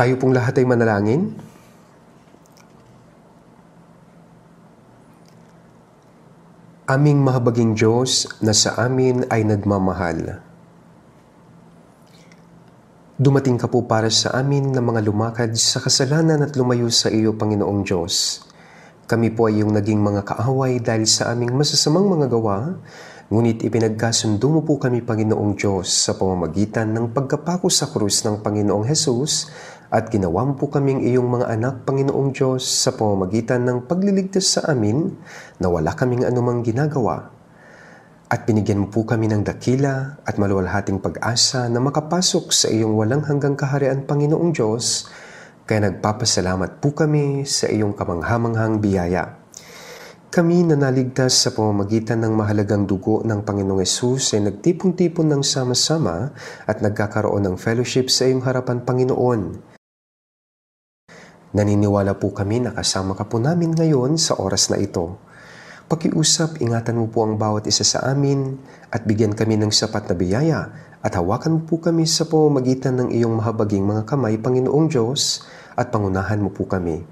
Tayo pong lahat ay manalangin. Aming mahabaging Diyos na sa amin ay nagmamahal. Dumating ka po para sa amin na mga lumakad sa kasalanan at lumayo sa iyo, Panginoong Diyos. Kami po ay yung naging mga kaaway dahil sa aming masasamang mga gawa, ngunit ipinagkasundo mo po kami, Panginoong Diyos, sa pamamagitan ng pagkapako sa krus ng Panginoong Hesus at ginawa mo po kaming iyong mga anak, Panginoong Diyos, sa pamamagitan ng pagliligtas sa amin na wala kaming anumang ginagawa. At binigyan mo po kami ng dakila at maluwalhating pag-asa na makapasok sa iyong walang hanggang kaharian, Panginoong Diyos, kaya nagpapasalamat po kami sa iyong kamanghamanghang biyaya. Kami na naligtas sa pamamagitan ng mahalagang dugo ng Panginoong Yesus ay nagtipon-tipon ng sama-sama at nagkakaroon ng fellowship sa iyong harapan, Panginoon. Naniniwala po kami na kasama ka po namin ngayon sa oras na ito. Pakiusap, ingatan mo po ang bawat isa sa amin at bigyan kami ng sapat na biyaya at hawakan mo po kami sa pamamagitan ng iyong mahabaging mga kamay, Panginoong Diyos, at pangunahan mo po kami.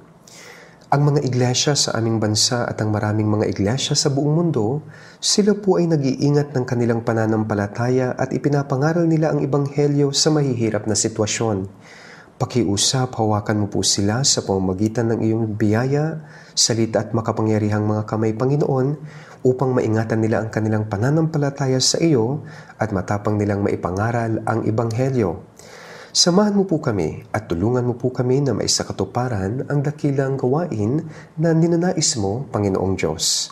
Ang mga iglesia sa aming bansa at ang maraming mga iglesia sa buong mundo, sila po ay nag-iingat ng kanilang pananampalataya at ipinapangaral nila ang Ebanghelyo sa mahihirap na sitwasyon. Pakiusap, hawakan mo po sila sa pamamagitan ng iyong biyaya, salita at makapangyarihang mga kamay, Panginoon, upang maingatan nila ang kanilang pananampalataya sa iyo at matapang nilang maipangaral ang Ebanghelyo. Samahan mo po kami at tulungan mo po kami na maisakatuparan ang dakilang gawain na ninanais mo, Panginoong Diyos.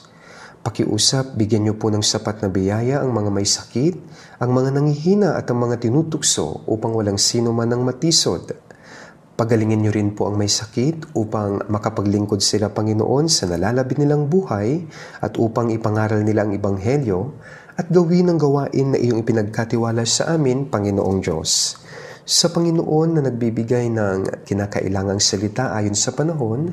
Pakiusap, bigyan niyo po ng sapat na biyaya ang mga may sakit, ang mga nangihina at ang mga tinutukso upang walang sino man ang matisod Pagalingin niyo rin po ang may sakit upang makapaglingkod sila Panginoon sa nalalabi nilang buhay at upang ipangaral nila ang Ibanghelyo at gawin ang gawain na iyong ipinagkatiwala sa amin, Panginoong Diyos. Sa Panginoon na nagbibigay ng kinakailangang salita ayon sa panahon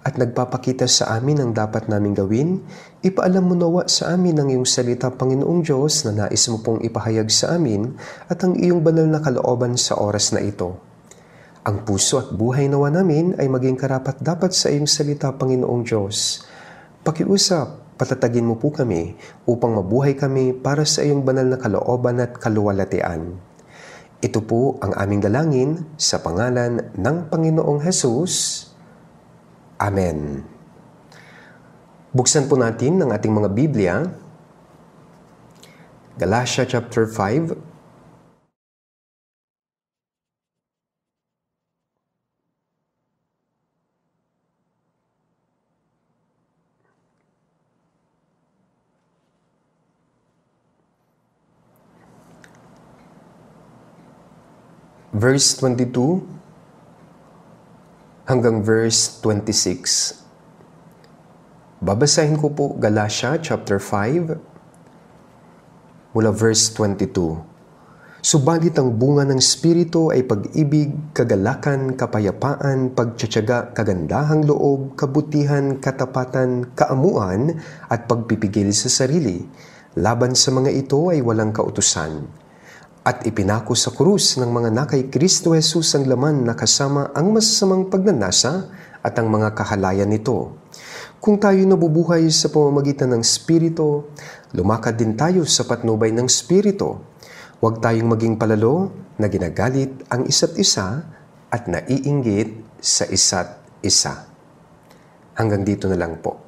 at nagpapakita sa amin ang dapat naming gawin, ipaalam mo nawa sa amin ang iyong salita, Panginoong Diyos, na nais mo pong ipahayag sa amin at ang iyong banal na kalooban sa oras na ito. Ang puso at buhay nawa namin ay maging karapat dapat sa iyong salita, Panginoong Diyos. Pakiusap, patatagin mo po kami upang mabuhay kami para sa iyong banal na kalooban at kaluwalatian. Ito po ang aming dalangin sa pangalan ng Panginoong Hesus. Amen. Buksan po natin ang ating mga Biblia. Galatia chapter 5 verse 22 hanggang verse 26. Babasahin ko po Galatia chapter 5 mula verse 22. Subalit ang bunga ng Espiritu ay pag-ibig, kagalakan, kapayapaan, pagtsatsaga, kagandahang loob, kabutihan, katapatan, kaamuan, at pagpipigil sa sarili. Laban sa mga ito ay walang kautusan at ipinako sa krus ng mga nakay Kristo Jesus ang laman na kasama ang masasamang pagnanasa at ang mga kahalayan nito. Kung tayo nabubuhay sa pamamagitan ng Espiritu, lumakad din tayo sa patnubay ng Espiritu. Huwag tayong maging palalo na ginagalit ang isa't isa at naiinggit sa isa't isa. Hanggang dito na lang po.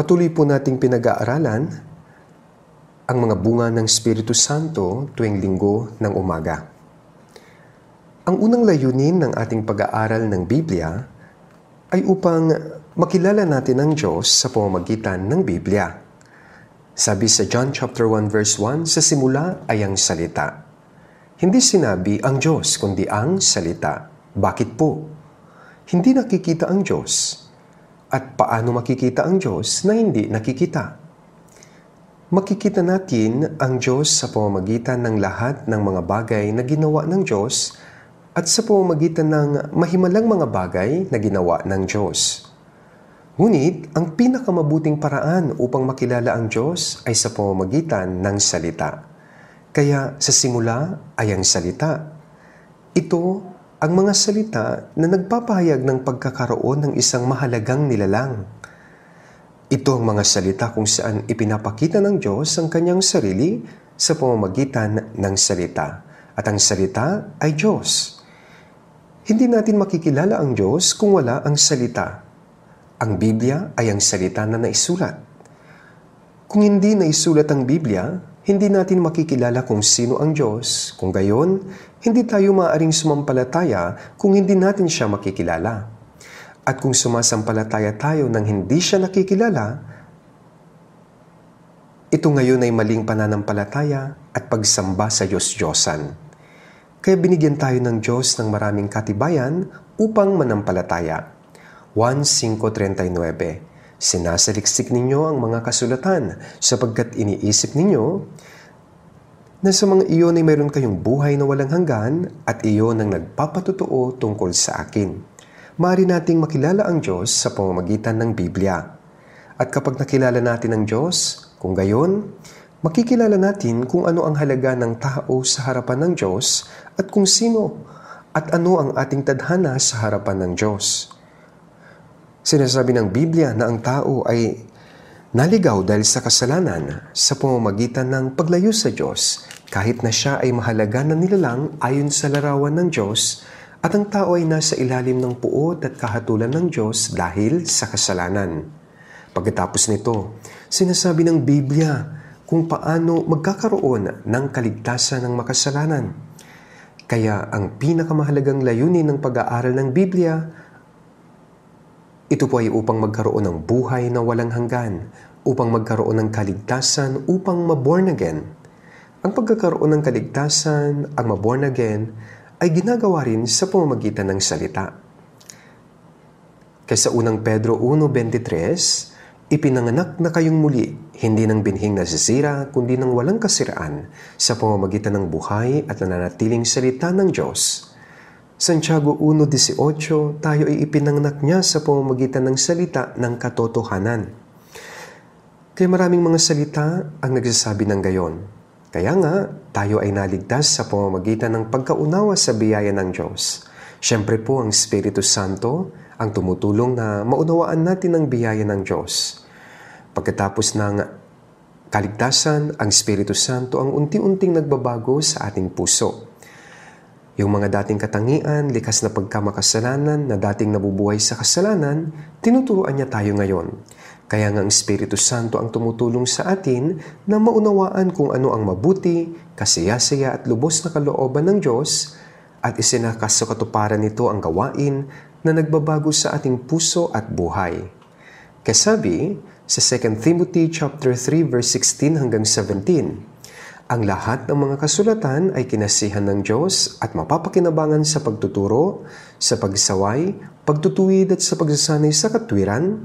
Patuloy po nating pinag-aaralan ang mga bunga ng Espiritu Santo tuwing linggo ng umaga. Ang unang layunin ng ating pag-aaral ng Biblia ay upang makilala natin ang Diyos sa pamamagitan ng Biblia. Sabi sa John chapter 1 verse 1, sa simula ay ang salita. Hindi sinabi ang Diyos kundi ang salita. Bakit po? Hindi nakikita ang Diyos, at paano makikita ang Diyos na hindi nakikita? Makikita natin ang Diyos sa pamamagitan ng lahat ng mga bagay na ginawa ng Diyos at sa pamamagitan ng mahimalang mga bagay na ginawa ng Diyos. Ngunit, ang pinakamabuting paraan upang makilala ang Diyos ay sa pamamagitan ng salita. Kaya sa simula ay ang salita. Ito ang mga salita na nagpapahayag ng pagkakaroon ng isang mahalagang nilalang. Ito ang mga salita kung saan ipinapakita ng Diyos ang kanyang sarili sa pamamagitan ng salita. At ang salita ay Diyos. Hindi natin makikilala ang Diyos kung wala ang salita. Ang Biblia ay ang salita na naisulat. Kung hindi naisulat ang Biblia, hindi natin makikilala kung sino ang Diyos, kung gayon, hindi tayo maaaring sumampalataya kung hindi natin siya makikilala. At kung sumasampalataya tayo nang hindi siya nakikilala, ito ngayon ay maling pananampalataya at pagsamba sa Diyos-Diyosan. Kaya binigyan tayo ng Diyos ng maraming katibayan upang manampalataya. 1.5.39 Sinasaliksik ninyo ang mga kasulatan sapagkat iniisip ninyo na sa mga iyon ay mayroon kayong buhay na walang hanggan at iyon ang nagpapatotoo tungkol sa akin. Mari nating makilala ang Diyos sa pamamagitan ng Biblia. At kapag nakilala natin ang Diyos, kung gayon, makikilala natin kung ano ang halaga ng tao sa harapan ng Diyos at kung sino at ano ang ating tadhana sa harapan ng Diyos. Sinasabi ng Biblia na ang tao ay naligaw dahil sa kasalanan sa pamamagitan ng paglayo sa Diyos kahit na siya ay mahalaga na nilalang ayon sa larawan ng Diyos at ang tao ay nasa ilalim ng puot at kahatulan ng Diyos dahil sa kasalanan. Pagkatapos nito, sinasabi ng Biblia kung paano magkakaroon ng kaligtasan ng makasalanan. Kaya ang pinakamahalagang layunin ng pag-aaral ng Biblia ito po ay upang magkaroon ng buhay na walang hanggan, upang magkaroon ng kaligtasan, upang maborn again. Ang pagkakaroon ng kaligtasan, ang maborn again, ay ginagawa rin sa pamamagitan ng salita. Kaysa unang Pedro 1.23, ipinanganak na kayong muli, hindi ng binhing nasisira, kundi ng walang kasiraan sa pamamagitan ng buhay at nananatiling salita ng Diyos Santiago 1.18, tayo ay ipinanganak niya sa pamamagitan ng salita ng katotohanan. Kaya maraming mga salita ang nagsasabi ng gayon. Kaya nga, tayo ay naligtas sa pamamagitan ng pagkaunawa sa biyaya ng Diyos. Siyempre po ang Espiritu Santo ang tumutulong na maunawaan natin ang biyaya ng Diyos. Pagkatapos ng kaligtasan, ang Espiritu Santo ang unti-unting nagbabago sa ating puso. Yung mga dating katangian, likas na pagkamakasalanan na dating nabubuhay sa kasalanan, tinuturuan niya tayo ngayon. Kaya nga ang Espiritu Santo ang tumutulong sa atin na maunawaan kung ano ang mabuti, kasiyasaya at lubos na kalooban ng Diyos at isinakas sa katuparan nito ang gawain na nagbabago sa ating puso at buhay. Kasabi sa 2 Timothy chapter 3 verse 16 hanggang 17, ang lahat ng mga kasulatan ay kinasihan ng Diyos at mapapakinabangan sa pagtuturo, sa pagsaway, pagtutuwid at sa pagsasanay sa katwiran,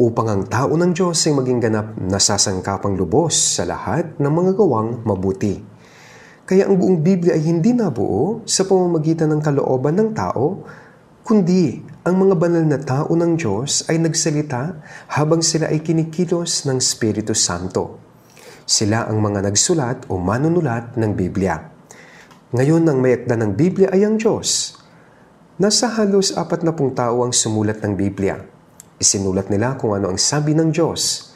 upang ang tao ng Diyos ay maging ganap na sasangkapang lubos sa lahat ng mga gawang mabuti. Kaya ang buong Biblia ay hindi nabuo sa pamamagitan ng kalooban ng tao, kundi ang mga banal na tao ng Diyos ay nagsalita habang sila ay kinikilos ng Espiritu Santo. Sila ang mga nagsulat o manunulat ng Biblia. Ngayon nang may akda ng Biblia ay ang Diyos. Nasa halos apat na pung tao ang sumulat ng Biblia. Isinulat nila kung ano ang sabi ng Diyos.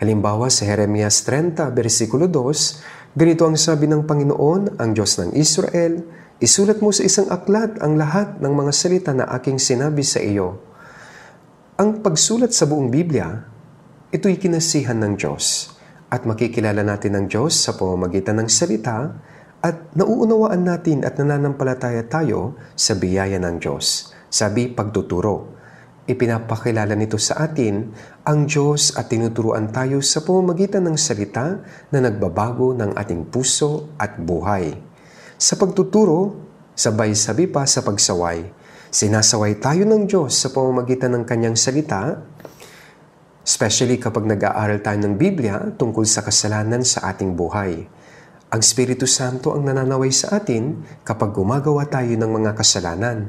Halimbawa sa Jeremias 30, versikulo 2, ganito ang sabi ng Panginoon, ang Diyos ng Israel, Isulat mo sa isang aklat ang lahat ng mga salita na aking sinabi sa iyo. Ang pagsulat sa buong Biblia, ito'y kinasihan ng Diyos at makikilala natin ang Diyos sa pamamagitan ng salita at nauunawaan natin at nananampalataya tayo sa biyaya ng Diyos. Sabi, pagtuturo. Ipinapakilala nito sa atin ang Diyos at tinuturuan tayo sa pamamagitan ng salita na nagbabago ng ating puso at buhay. Sa pagtuturo, sabay-sabi pa sa pagsaway, sinasaway tayo ng Diyos sa pamamagitan ng Kanyang salita especially kapag nag-aaral tayo ng Biblia tungkol sa kasalanan sa ating buhay. Ang Espiritu Santo ang nananaway sa atin kapag gumagawa tayo ng mga kasalanan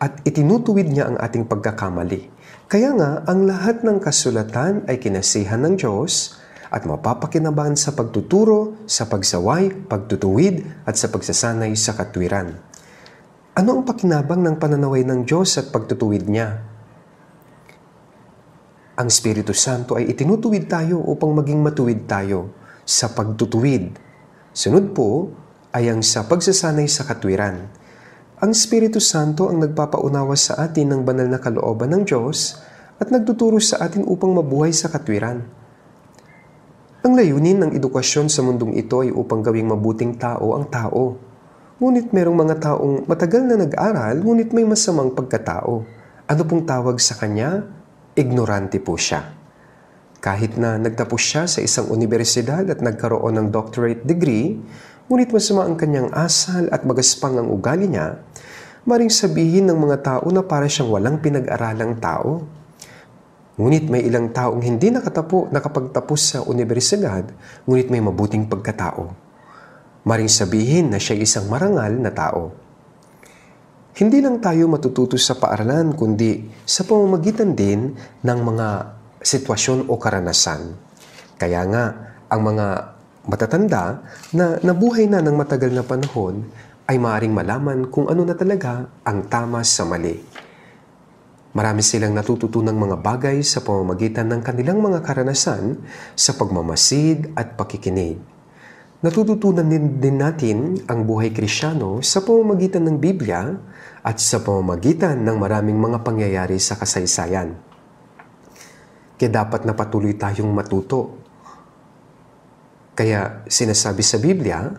at itinutuwid niya ang ating pagkakamali. Kaya nga, ang lahat ng kasulatan ay kinasihan ng Diyos at mapapakinabangan sa pagtuturo, sa pagsaway, pagtutuwid at sa pagsasanay sa katwiran. Ano ang pakinabang ng pananaway ng Diyos at pagtutuwid niya? Ang Espiritu Santo ay itinutuwid tayo upang maging matuwid tayo sa pagtutuwid. Sunod po ay ang sa pagsasanay sa katwiran. Ang Espiritu Santo ang nagpapaunawa sa atin ng banal na kalooban ng Diyos at nagtuturo sa atin upang mabuhay sa katwiran. Ang layunin ng edukasyon sa mundong ito ay upang gawing mabuting tao ang tao. Ngunit merong mga taong matagal na nag-aral ngunit may masamang pagkatao. Ano pong tawag sa kanya? ignorante po siya. Kahit na nagtapos siya sa isang universidad at nagkaroon ng doctorate degree, ngunit masama ang kanyang asal at magaspang ang ugali niya, maring sabihin ng mga tao na para siyang walang pinag-aralang tao. Ngunit may ilang taong hindi nakatapo, nakapagtapos sa universidad, ngunit may mabuting pagkatao. Maring sabihin na siya isang marangal na tao. Hindi lang tayo matututo sa paaralan kundi sa pamamagitan din ng mga sitwasyon o karanasan. Kaya nga, ang mga matatanda na nabuhay na ng matagal na panahon ay maaring malaman kung ano na talaga ang tama sa mali. Marami silang natututunang mga bagay sa pamamagitan ng kanilang mga karanasan sa pagmamasid at pakikinig. Natututunan din, din natin ang buhay krisyano sa pamamagitan ng Biblia at sa pamamagitan ng maraming mga pangyayari sa kasaysayan. Kaya dapat na patuloy tayong matuto. Kaya sinasabi sa Biblia,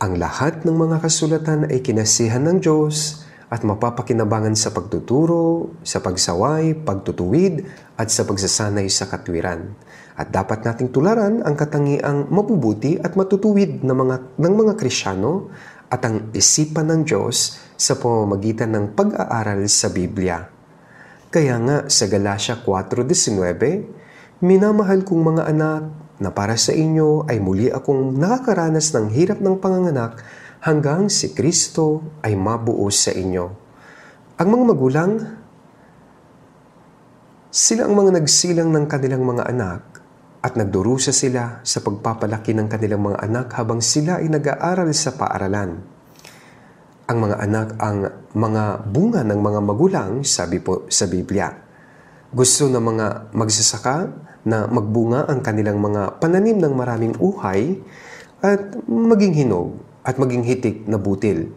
ang lahat ng mga kasulatan ay kinasihan ng Diyos at mapapakinabangan sa pagtuturo, sa pagsaway, pagtutuwid, at sa pagsasanay sa katwiran. At dapat nating tularan ang katangiang mabubuti at matutuwid ng mga, ng mga Krisyano at ang isipan ng Diyos sa pamamagitan ng pag-aaral sa Biblia. Kaya nga sa Galatia 4.19, Minamahal kong mga anak na para sa inyo ay muli akong nakakaranas ng hirap ng panganganak hanggang si Kristo ay mabuo sa inyo. Ang mga magulang, sila ang mga nagsilang ng kanilang mga anak at nagdurusa sila sa pagpapalaki ng kanilang mga anak habang sila ay nag-aaral sa paaralan. Ang mga anak ang mga bunga ng mga magulang, sabi po sa Biblia. Gusto ng mga magsasaka na magbunga ang kanilang mga pananim ng maraming uhay at maging hinog at maging hitik na butil.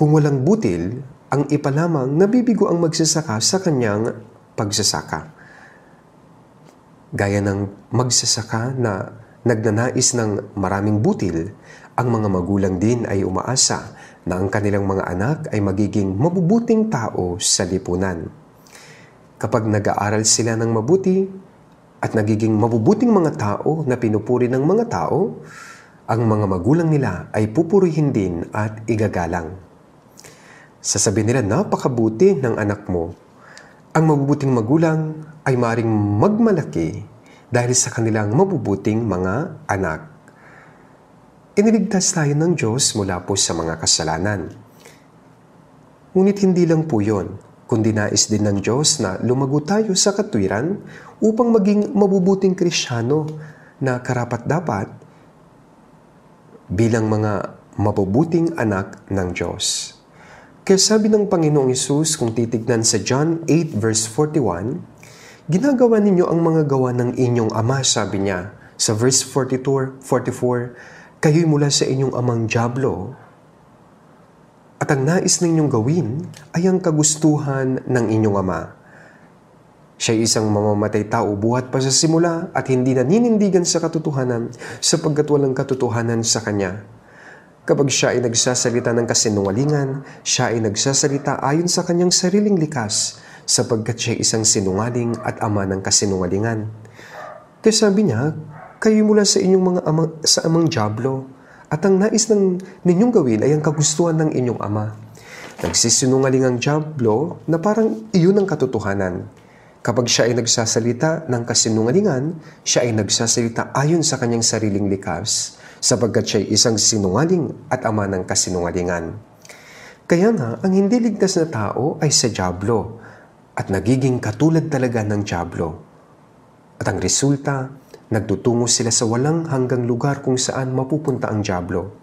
Kung walang butil, ang ipa nabibigo ang magsasaka sa kanyang pagsasaka gaya ng magsasaka na nagnanais ng maraming butil, ang mga magulang din ay umaasa na ang kanilang mga anak ay magiging mabubuting tao sa lipunan. Kapag nag-aaral sila ng mabuti at nagiging mabubuting mga tao na pinupuri ng mga tao, ang mga magulang nila ay pupurihin din at igagalang. Sasabihin nila, napakabuti ng anak mo. Ang mabubuting magulang ay maring magmalaki dahil sa kanilang mabubuting mga anak. Iniligtas tayo ng Diyos mula po sa mga kasalanan. Ngunit hindi lang po yon, kundi nais din ng Diyos na lumago tayo sa katwiran upang maging mabubuting krisyano na karapat-dapat bilang mga mabubuting anak ng Diyos. Kaya sabi ng Panginoong Isus kung titignan sa John 8 verse 41, ginagawa ninyo ang mga gawa ng inyong ama, sabi niya. Sa verse 42, 44, kayo'y mula sa inyong amang Diablo, at ang nais ninyong gawin ay ang kagustuhan ng inyong ama. Siya isang mamamatay tao buhat pa sa simula at hindi naninindigan sa katotohanan sapagkat walang katotohanan sa kanya. Kapag siya ay nagsasalita ng kasinungalingan, siya ay nagsasalita ayon sa kanyang sariling likas sapagkat siya isang sinungaling at ama ng kasinungalingan. Kaya sabi niya, kayo mula sa inyong mga ama, sa amang Diablo, at ang nais ng ninyong gawin ay ang kagustuhan ng inyong ama. Nagsisinungaling ang Diablo na parang iyon ang katotohanan. Kapag siya ay nagsasalita ng kasinungalingan, siya ay nagsasalita ayon sa kanyang sariling likas, sapagkat siya ay isang sinungaling at ama ng kasinungalingan. Kaya nga, ang hindi ligtas na tao ay sa Diablo, at nagiging katulad talaga ng Diablo. At ang resulta, nagtutungo sila sa walang hanggang lugar kung saan mapupunta ang Diablo.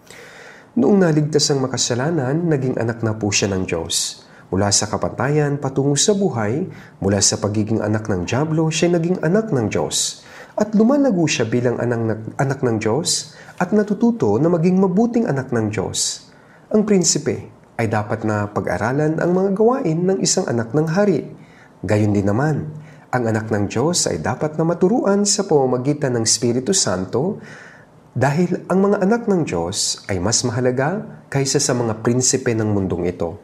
Noong naligtas ang makasalanan, naging anak na po siya ng Diyos. Mula sa kapatayan patungo sa buhay, mula sa pagiging anak ng Diablo, siya naging anak ng Diyos. At lumalago siya bilang anak, anak ng Diyos at natututo na maging mabuting anak ng Diyos. Ang prinsipe ay dapat na pag-aralan ang mga gawain ng isang anak ng hari Gayon din naman, ang anak ng Diyos ay dapat na maturuan sa pamamagitan ng Espiritu Santo dahil ang mga anak ng Diyos ay mas mahalaga kaysa sa mga prinsipe ng mundong ito.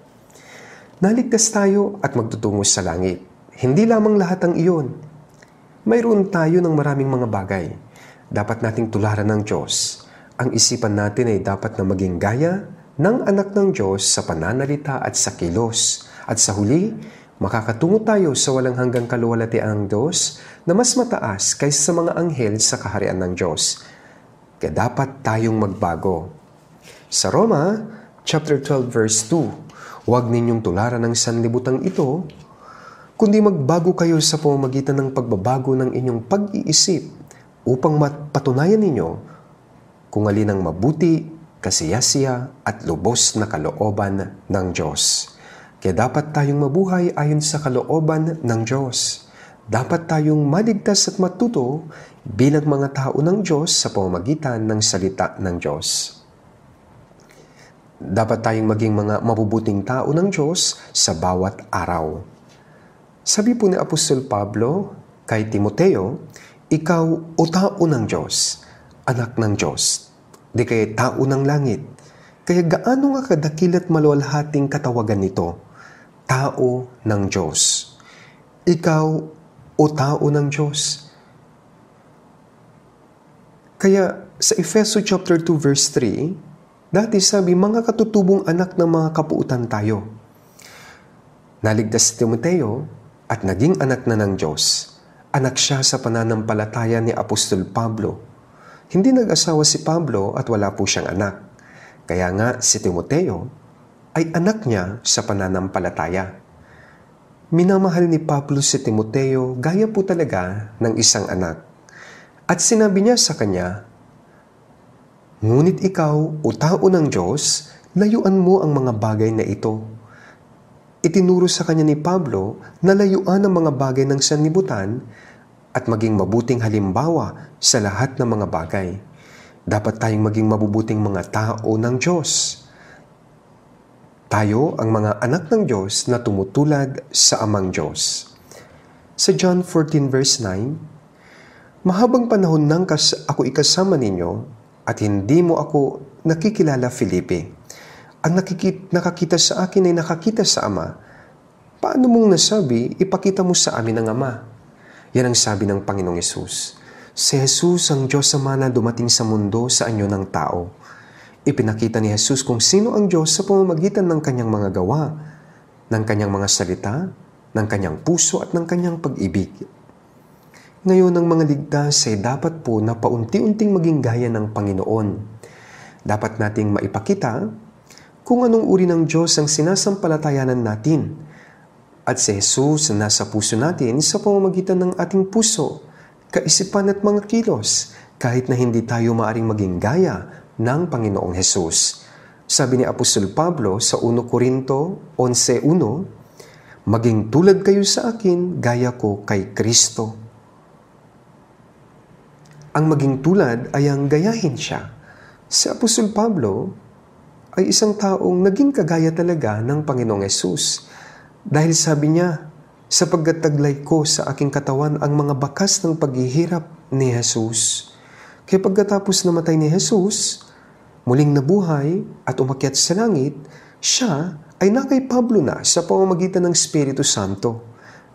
Naligtas tayo at magtutungo sa langit. Hindi lamang lahat ang iyon. Mayroon tayo ng maraming mga bagay. Dapat nating tularan ng Diyos. Ang isipan natin ay dapat na maging gaya ng anak ng Diyos sa pananalita at sa kilos. At sa huli, makakatungo tayo sa walang hanggang kaluwalhatiang dos na mas mataas kaysa sa mga anghel sa kaharian ng Diyos. Kaya dapat tayong magbago. Sa Roma, chapter 12 verse 2, Huwag ninyong tularan ng sanlibutan ito, kundi magbago kayo sa pamamagitan ng pagbabago ng inyong pag-iisip upang mapatunayan ninyo kung alin ang mabuti, kasiyasiya at lubos na kalooban ng Diyos. Kaya dapat tayong mabuhay ayon sa kalooban ng Diyos. Dapat tayong maligtas at matuto bilang mga tao ng Diyos sa pamamagitan ng salita ng Diyos. Dapat tayong maging mga mabubuting tao ng Diyos sa bawat araw. Sabi po ni Apostol Pablo kay Timoteo, Ikaw o tao ng Diyos, anak ng Diyos, di kaya tao ng langit. Kaya gaano nga kadakil at maluwalhating katawagan nito? tao ng Diyos. Ikaw o tao ng Diyos. Kaya sa Efeso chapter 2 verse 3, dati sabi, mga katutubong anak ng mga kapuutan tayo. Naligtas si Timoteo at naging anak na ng Diyos. Anak siya sa pananampalataya ni Apostol Pablo. Hindi nag-asawa si Pablo at wala po siyang anak. Kaya nga si Timoteo ay anak niya sa pananampalataya. Minamahal ni Pablo si Timoteo gaya po talaga ng isang anak. At sinabi niya sa kanya, Ngunit ikaw, o tao ng Diyos, layuan mo ang mga bagay na ito. Itinuro sa kanya ni Pablo na layuan ang mga bagay ng sanlibutan at maging mabuting halimbawa sa lahat ng mga bagay. Dapat tayong maging mabubuting mga tao ng Diyos. Tayo ang mga anak ng Diyos na tumutulad sa Amang Diyos. Sa John 14 verse 9, Mahabang panahon nang kas ako ikasama ninyo at hindi mo ako nakikilala, Filipe. Ang nakikit, nakakita sa akin ay nakakita sa Ama. Paano mong nasabi, ipakita mo sa amin ang Ama? Yan ang sabi ng Panginoong Yesus. Si Jesus ang Diyos Ama na dumating sa mundo sa anyo ng tao Ipinakita ni Jesus kung sino ang Diyos sa pamamagitan ng kanyang mga gawa, ng kanyang mga salita, ng kanyang puso at ng kanyang pag-ibig. Ngayon ang mga ligtas ay dapat po na paunti-unting maging gaya ng Panginoon. Dapat nating maipakita kung anong uri ng Diyos ang sinasampalatayanan natin at si Jesus na nasa puso natin sa pamamagitan ng ating puso, kaisipan at mga kilos kahit na hindi tayo maaring maging gaya ng Panginoong Hesus. Sabi ni Apostol Pablo sa 1 Korinto 11.1, Maging tulad kayo sa akin, gaya ko kay Kristo. Ang maging tulad ay ang gayahin siya. Si Apostol Pablo ay isang taong naging kagaya talaga ng Panginoong Yesus. Dahil sabi niya, sapagkat taglay ko sa aking katawan ang mga bakas ng paghihirap ni Jesus. Kaya pagkatapos namatay ni Jesus, muling nabuhay at umakyat sa langit, siya ay na Pablo na sa pamamagitan ng Espiritu Santo.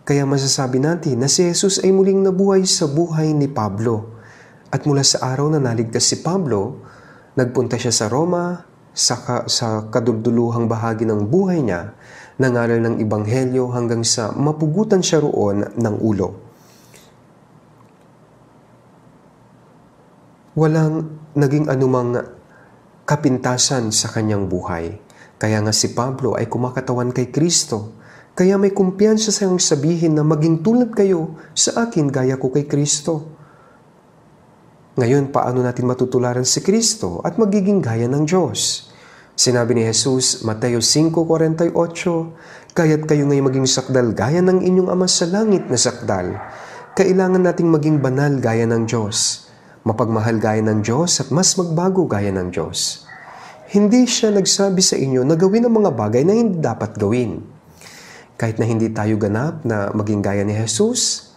Kaya masasabi natin na si Jesus ay muling nabuhay sa buhay ni Pablo. At mula sa araw na naligtas si Pablo, nagpunta siya sa Roma, sa, ka, sa kadulduluhang bahagi ng buhay niya, nangaral ng Ibanghelyo hanggang sa mapugutan siya roon ng ulo. walang naging anumang kapintasan sa kanyang buhay. Kaya nga si Pablo ay kumakatawan kay Kristo. Kaya may kumpiyansa sa iyong sabihin na maging tulad kayo sa akin gaya ko kay Kristo. Ngayon, paano natin matutularan si Kristo at magiging gaya ng Diyos? Sinabi ni Jesus, Mateo 5.48, Kaya't kayo ngayon maging sakdal gaya ng inyong Ama sa langit na sakdal. Kailangan nating maging banal gaya ng Diyos mapagmahal gaya ng Diyos at mas magbago gaya ng Diyos. Hindi siya nagsabi sa inyo na gawin ang mga bagay na hindi dapat gawin. Kahit na hindi tayo ganap na maging gaya ni Jesus,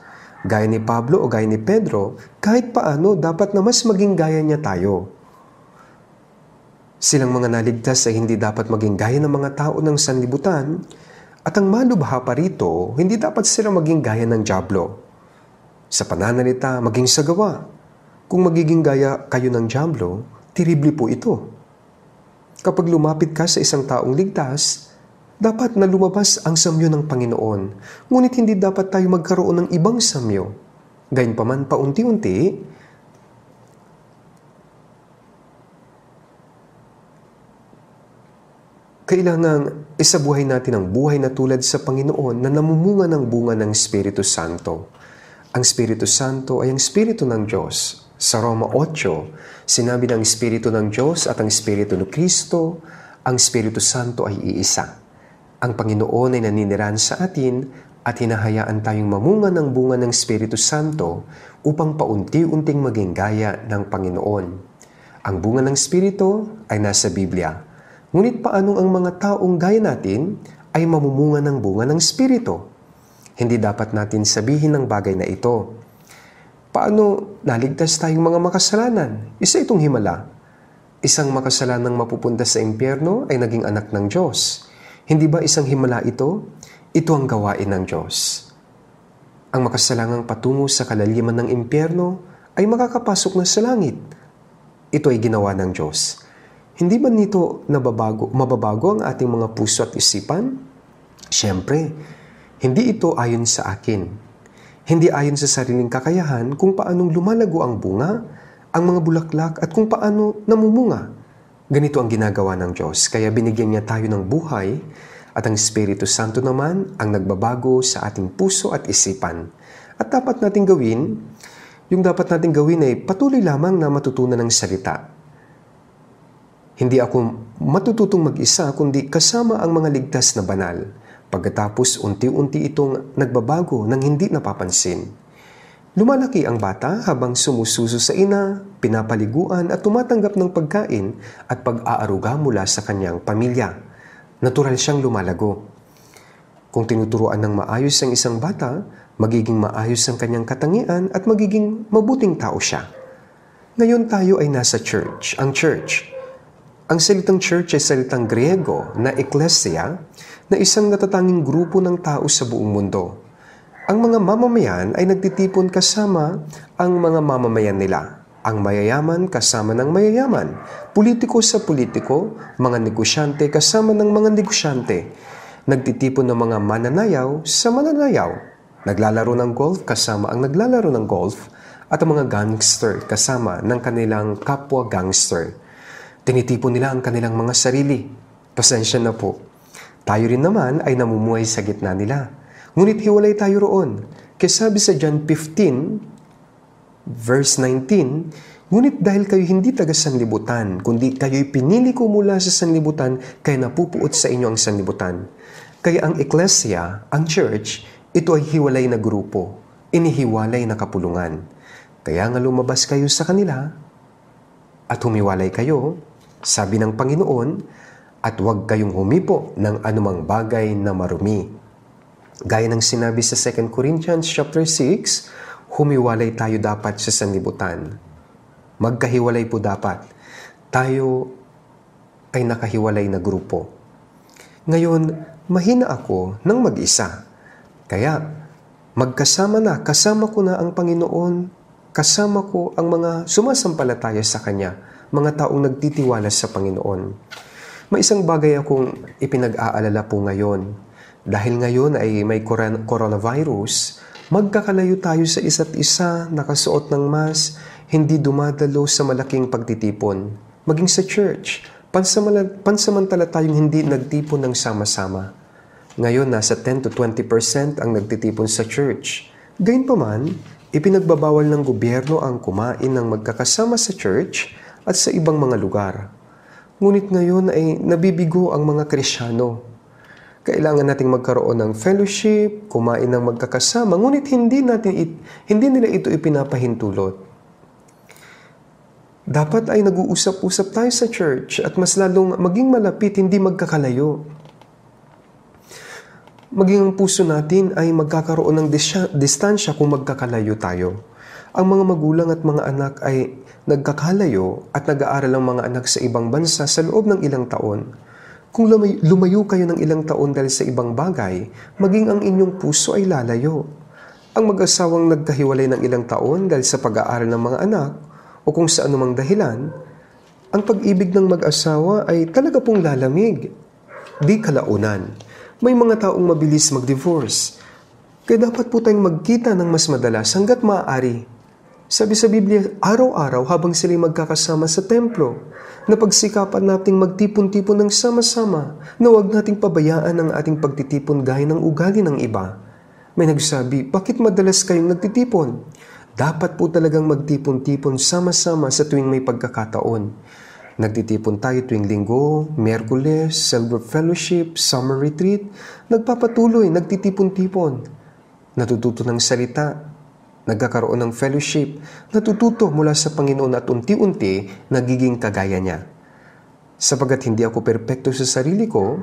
gaya ni Pablo o gaya ni Pedro, kahit paano dapat na mas maging gaya niya tayo. Silang mga naligtas ay hindi dapat maging gaya ng mga tao ng sanlibutan at ang malubha pa rito, hindi dapat sila maging gaya ng Diablo. Sa pananalita, maging sa gawa, kung magiging gaya kayo ng jamblo, tirible po ito. Kapag lumapit ka sa isang taong ligtas, dapat na lumabas ang samyo ng Panginoon, ngunit hindi dapat tayo magkaroon ng ibang samyo. Gayunpaman paunti-unti, kailangan isabuhay natin ang buhay na tulad sa Panginoon na namumunga ng bunga ng Espiritu Santo. Ang Espiritu Santo ay ang Espiritu ng Diyos sa Roma 8, sinabi ng Espiritu ng Diyos at ang Espiritu ni Kristo, ang Espiritu Santo ay iisa. Ang Panginoon ay naninirahan sa atin at hinahayaan tayong mamunga ng bunga ng Espiritu Santo upang paunti-unting maging gaya ng Panginoon. Ang bunga ng Espiritu ay nasa Biblia. Ngunit paanong ang mga taong gaya natin ay mamumunga ng bunga ng Espiritu? Hindi dapat natin sabihin ang bagay na ito Paano naligtas tayong mga makasalanan? Isa itong himala. Isang makasalanang mapupunta sa impyerno ay naging anak ng Diyos. Hindi ba isang himala ito? Ito ang gawain ng Diyos. Ang makasalangang patungo sa kalaliman ng impyerno ay makakapasok na sa langit. Ito ay ginawa ng Diyos. Hindi ba nito nababago, mababago ang ating mga puso at isipan? Siyempre, hindi ito ayon sa akin hindi ayon sa sariling kakayahan kung paanong lumalago ang bunga, ang mga bulaklak at kung paano namumunga. Ganito ang ginagawa ng Diyos, kaya binigyan niya tayo ng buhay at ang Espiritu Santo naman ang nagbabago sa ating puso at isipan. At dapat nating gawin, yung dapat nating gawin ay patuloy lamang na matutunan ng salita. Hindi ako matututong mag-isa kundi kasama ang mga ligtas na banal Pagkatapos unti-unti itong nagbabago nang hindi napapansin. Lumalaki ang bata habang sumususo sa ina, pinapaliguan at tumatanggap ng pagkain at pag-aaruga mula sa kanyang pamilya. Natural siyang lumalago. Kung tinuturuan ng maayos ang isang bata, magiging maayos ang kanyang katangian at magiging mabuting tao siya. Ngayon tayo ay nasa church, ang church. Ang salitang church ay salitang Griego na ekklesia na isang natatanging grupo ng tao sa buong mundo. Ang mga mamamayan ay nagtitipon kasama ang mga mamamayan nila. Ang mayayaman kasama ng mayayaman, politiko sa politiko, mga negosyante kasama ng mga negosyante. Nagtitipon ng mga mananayaw sa mananayaw. Naglalaro ng golf kasama ang naglalaro ng golf at ang mga gangster kasama ng kanilang kapwa gangster. Tinitipon nila ang kanilang mga sarili. Pasensya na po tayo rin naman ay namumuhay sa gitna nila. Ngunit hiwalay tayo roon. Kasi sabi sa John 15, verse 19, Ngunit dahil kayo hindi taga sanlibutan, kundi kayo'y pinili ko mula sa sanlibutan, kaya napupuot sa inyo ang sanlibutan. Kaya ang iglesia, ang church, ito ay hiwalay na grupo, inihiwalay na kapulungan. Kaya nga lumabas kayo sa kanila at humiwalay kayo, sabi ng Panginoon, at huwag kayong humipo ng anumang bagay na marumi. Gaya ng sinabi sa 2 Corinthians chapter 6, humiwalay tayo dapat sa sanlibutan. Magkahiwalay po dapat. Tayo ay nakahiwalay na grupo. Ngayon, mahina ako ng mag-isa. Kaya, magkasama na, kasama ko na ang Panginoon, kasama ko ang mga sumasampalataya sa Kanya, mga taong nagtitiwala sa Panginoon. May isang bagay akong ipinag-aalala po ngayon. Dahil ngayon ay may coronavirus, magkakalayo tayo sa isa't isa, nakasuot ng mask, hindi dumadalo sa malaking pagtitipon. Maging sa church, pansamantala tayong hindi nagtipon ng sama-sama. Ngayon, nasa 10 to 20% ang nagtitipon sa church. Gayunpaman, ipinagbabawal ng gobyerno ang kumain ng magkakasama sa church at sa ibang mga lugar. Ngunit ngayon ay nabibigo ang mga Krisyano. Kailangan nating magkaroon ng fellowship, kumain ng magkakasama, ngunit hindi, natin it, hindi nila ito ipinapahintulot. Dapat ay nag-uusap-usap tayo sa church at mas lalong maging malapit, hindi magkakalayo. Maging ang puso natin ay magkakaroon ng dis- distansya kung magkakalayo tayo. Ang mga magulang at mga anak ay nagkakalayo at nag-aaral ang mga anak sa ibang bansa sa loob ng ilang taon. Kung lumayo kayo ng ilang taon dahil sa ibang bagay, maging ang inyong puso ay lalayo. Ang mag-asawang nagkahiwalay ng ilang taon dahil sa pag-aaral ng mga anak o kung sa anumang dahilan, ang pag-ibig ng mag-asawa ay talaga pong lalamig. Di kalaunan. May mga taong mabilis mag-divorce. Kaya dapat po tayong magkita ng mas madalas hanggat maaari sabi sa Biblia, araw-araw habang sila'y magkakasama sa templo, na pagsikapan nating magtipon-tipon ng sama-sama na huwag nating pabayaan ang ating pagtitipon gaya ng ugali ng iba. May nagsabi, bakit madalas kayong nagtitipon? Dapat po talagang magtipon-tipon sama-sama sa tuwing may pagkakataon. Nagtitipon tayo tuwing linggo, Merkules, Silver Fellowship, Summer Retreat. Nagpapatuloy, nagtitipon-tipon. Natututo ng salita, nagkakaroon ng fellowship, natututo mula sa Panginoon at unti-unti nagiging kagaya niya. Sapagat hindi ako perpekto sa sarili ko,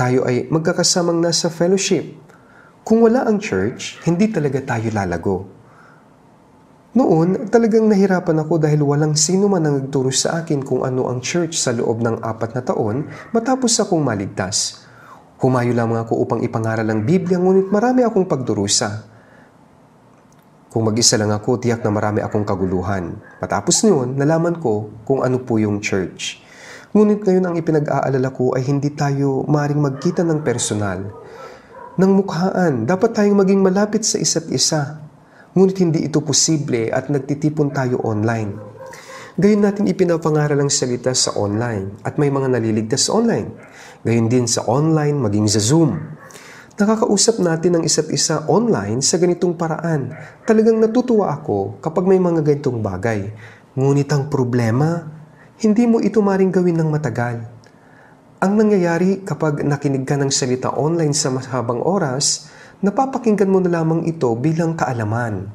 tayo ay magkakasamang nasa fellowship. Kung wala ang church, hindi talaga tayo lalago. Noon, talagang nahirapan ako dahil walang sino man ang nagturo sa akin kung ano ang church sa loob ng apat na taon matapos akong maligtas. Humayo lamang ako upang ipangaral ang Biblia ngunit marami akong pagdurusa. Kung mag-isa lang ako, tiyak na marami akong kaguluhan. Matapos noon, nalaman ko kung ano po yung church. Ngunit ngayon ang ipinag-aalala ko ay hindi tayo maring magkita ng personal. Nang mukhaan, dapat tayong maging malapit sa isa't isa. Ngunit hindi ito posible at nagtitipon tayo online. Gayun natin ipinapangaral ang salita sa online at may mga naliligtas online. Gayun din sa online maging sa Zoom. Nakakausap natin ang isa't isa online sa ganitong paraan. Talagang natutuwa ako kapag may mga ganitong bagay. Ngunit ang problema, hindi mo ito maring gawin ng matagal. Ang nangyayari kapag nakinig ka ng salita online sa mahabang oras, napapakinggan mo na lamang ito bilang kaalaman.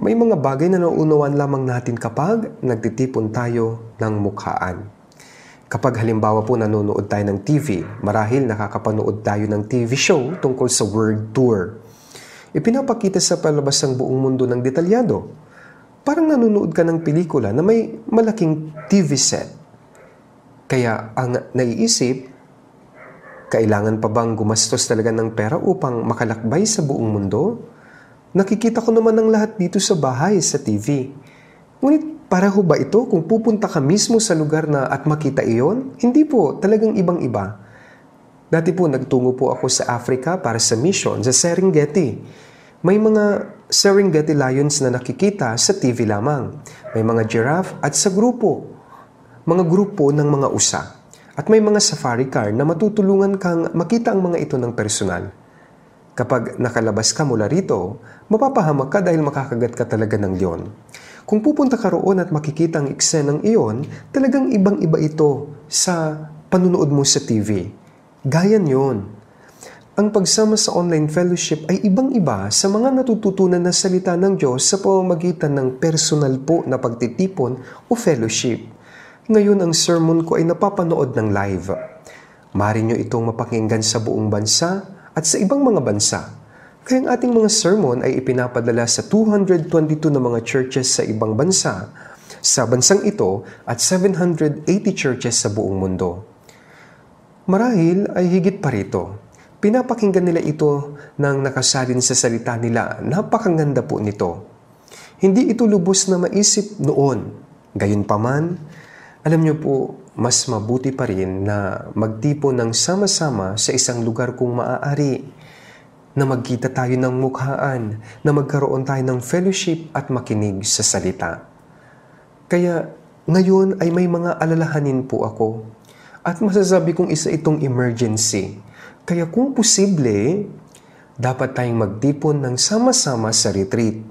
May mga bagay na nauunawan lamang natin kapag nagtitipon tayo ng mukhaan. Kapag halimbawa po nanonood tayo ng TV, marahil nakakapanood tayo ng TV show tungkol sa world tour. Ipinapakita sa palabas ang buong mundo ng detalyado. Parang nanonood ka ng pelikula na may malaking TV set. Kaya ang naiisip, kailangan pa bang gumastos talaga ng pera upang makalakbay sa buong mundo? Nakikita ko naman ang lahat dito sa bahay sa TV. Ngunit para ho ba ito kung pupunta ka mismo sa lugar na at makita iyon? Hindi po, talagang ibang-iba. Dati po nagtungo po ako sa Africa para sa mission sa Serengeti. May mga Serengeti lions na nakikita sa TV lamang. May mga giraffe at sa grupo. Mga grupo ng mga usa. At may mga safari car na matutulungan kang makita ang mga ito ng personal. Kapag nakalabas ka mula rito, mapapahamak ka dahil makakagat ka talaga ng leon. Kung pupunta ka roon at makikita ang eksenang iyon, talagang ibang-iba ito sa panunood mo sa TV. Gaya yon. Ang pagsama sa online fellowship ay ibang-iba sa mga natututunan na salita ng Diyos sa pamamagitan ng personal po na pagtitipon o fellowship. Ngayon ang sermon ko ay napapanood ng live. Mari nyo itong mapakinggan sa buong bansa at sa ibang mga bansa kaya ang ating mga sermon ay ipinapadala sa 222 na mga churches sa ibang bansa, sa bansang ito at 780 churches sa buong mundo. Marahil ay higit pa rito. Pinapakinggan nila ito nang nakasalin sa salita nila. Napakaganda po nito. Hindi ito lubos na maisip noon. Gayunpaman, alam niyo po, mas mabuti pa rin na magtipo ng sama-sama sa isang lugar kung maaari na magkita tayo ng mukhaan, na magkaroon tayo ng fellowship at makinig sa salita. Kaya ngayon ay may mga alalahanin po ako at masasabi kong isa itong emergency. Kaya kung posible, dapat tayong magtipon ng sama-sama sa retreat.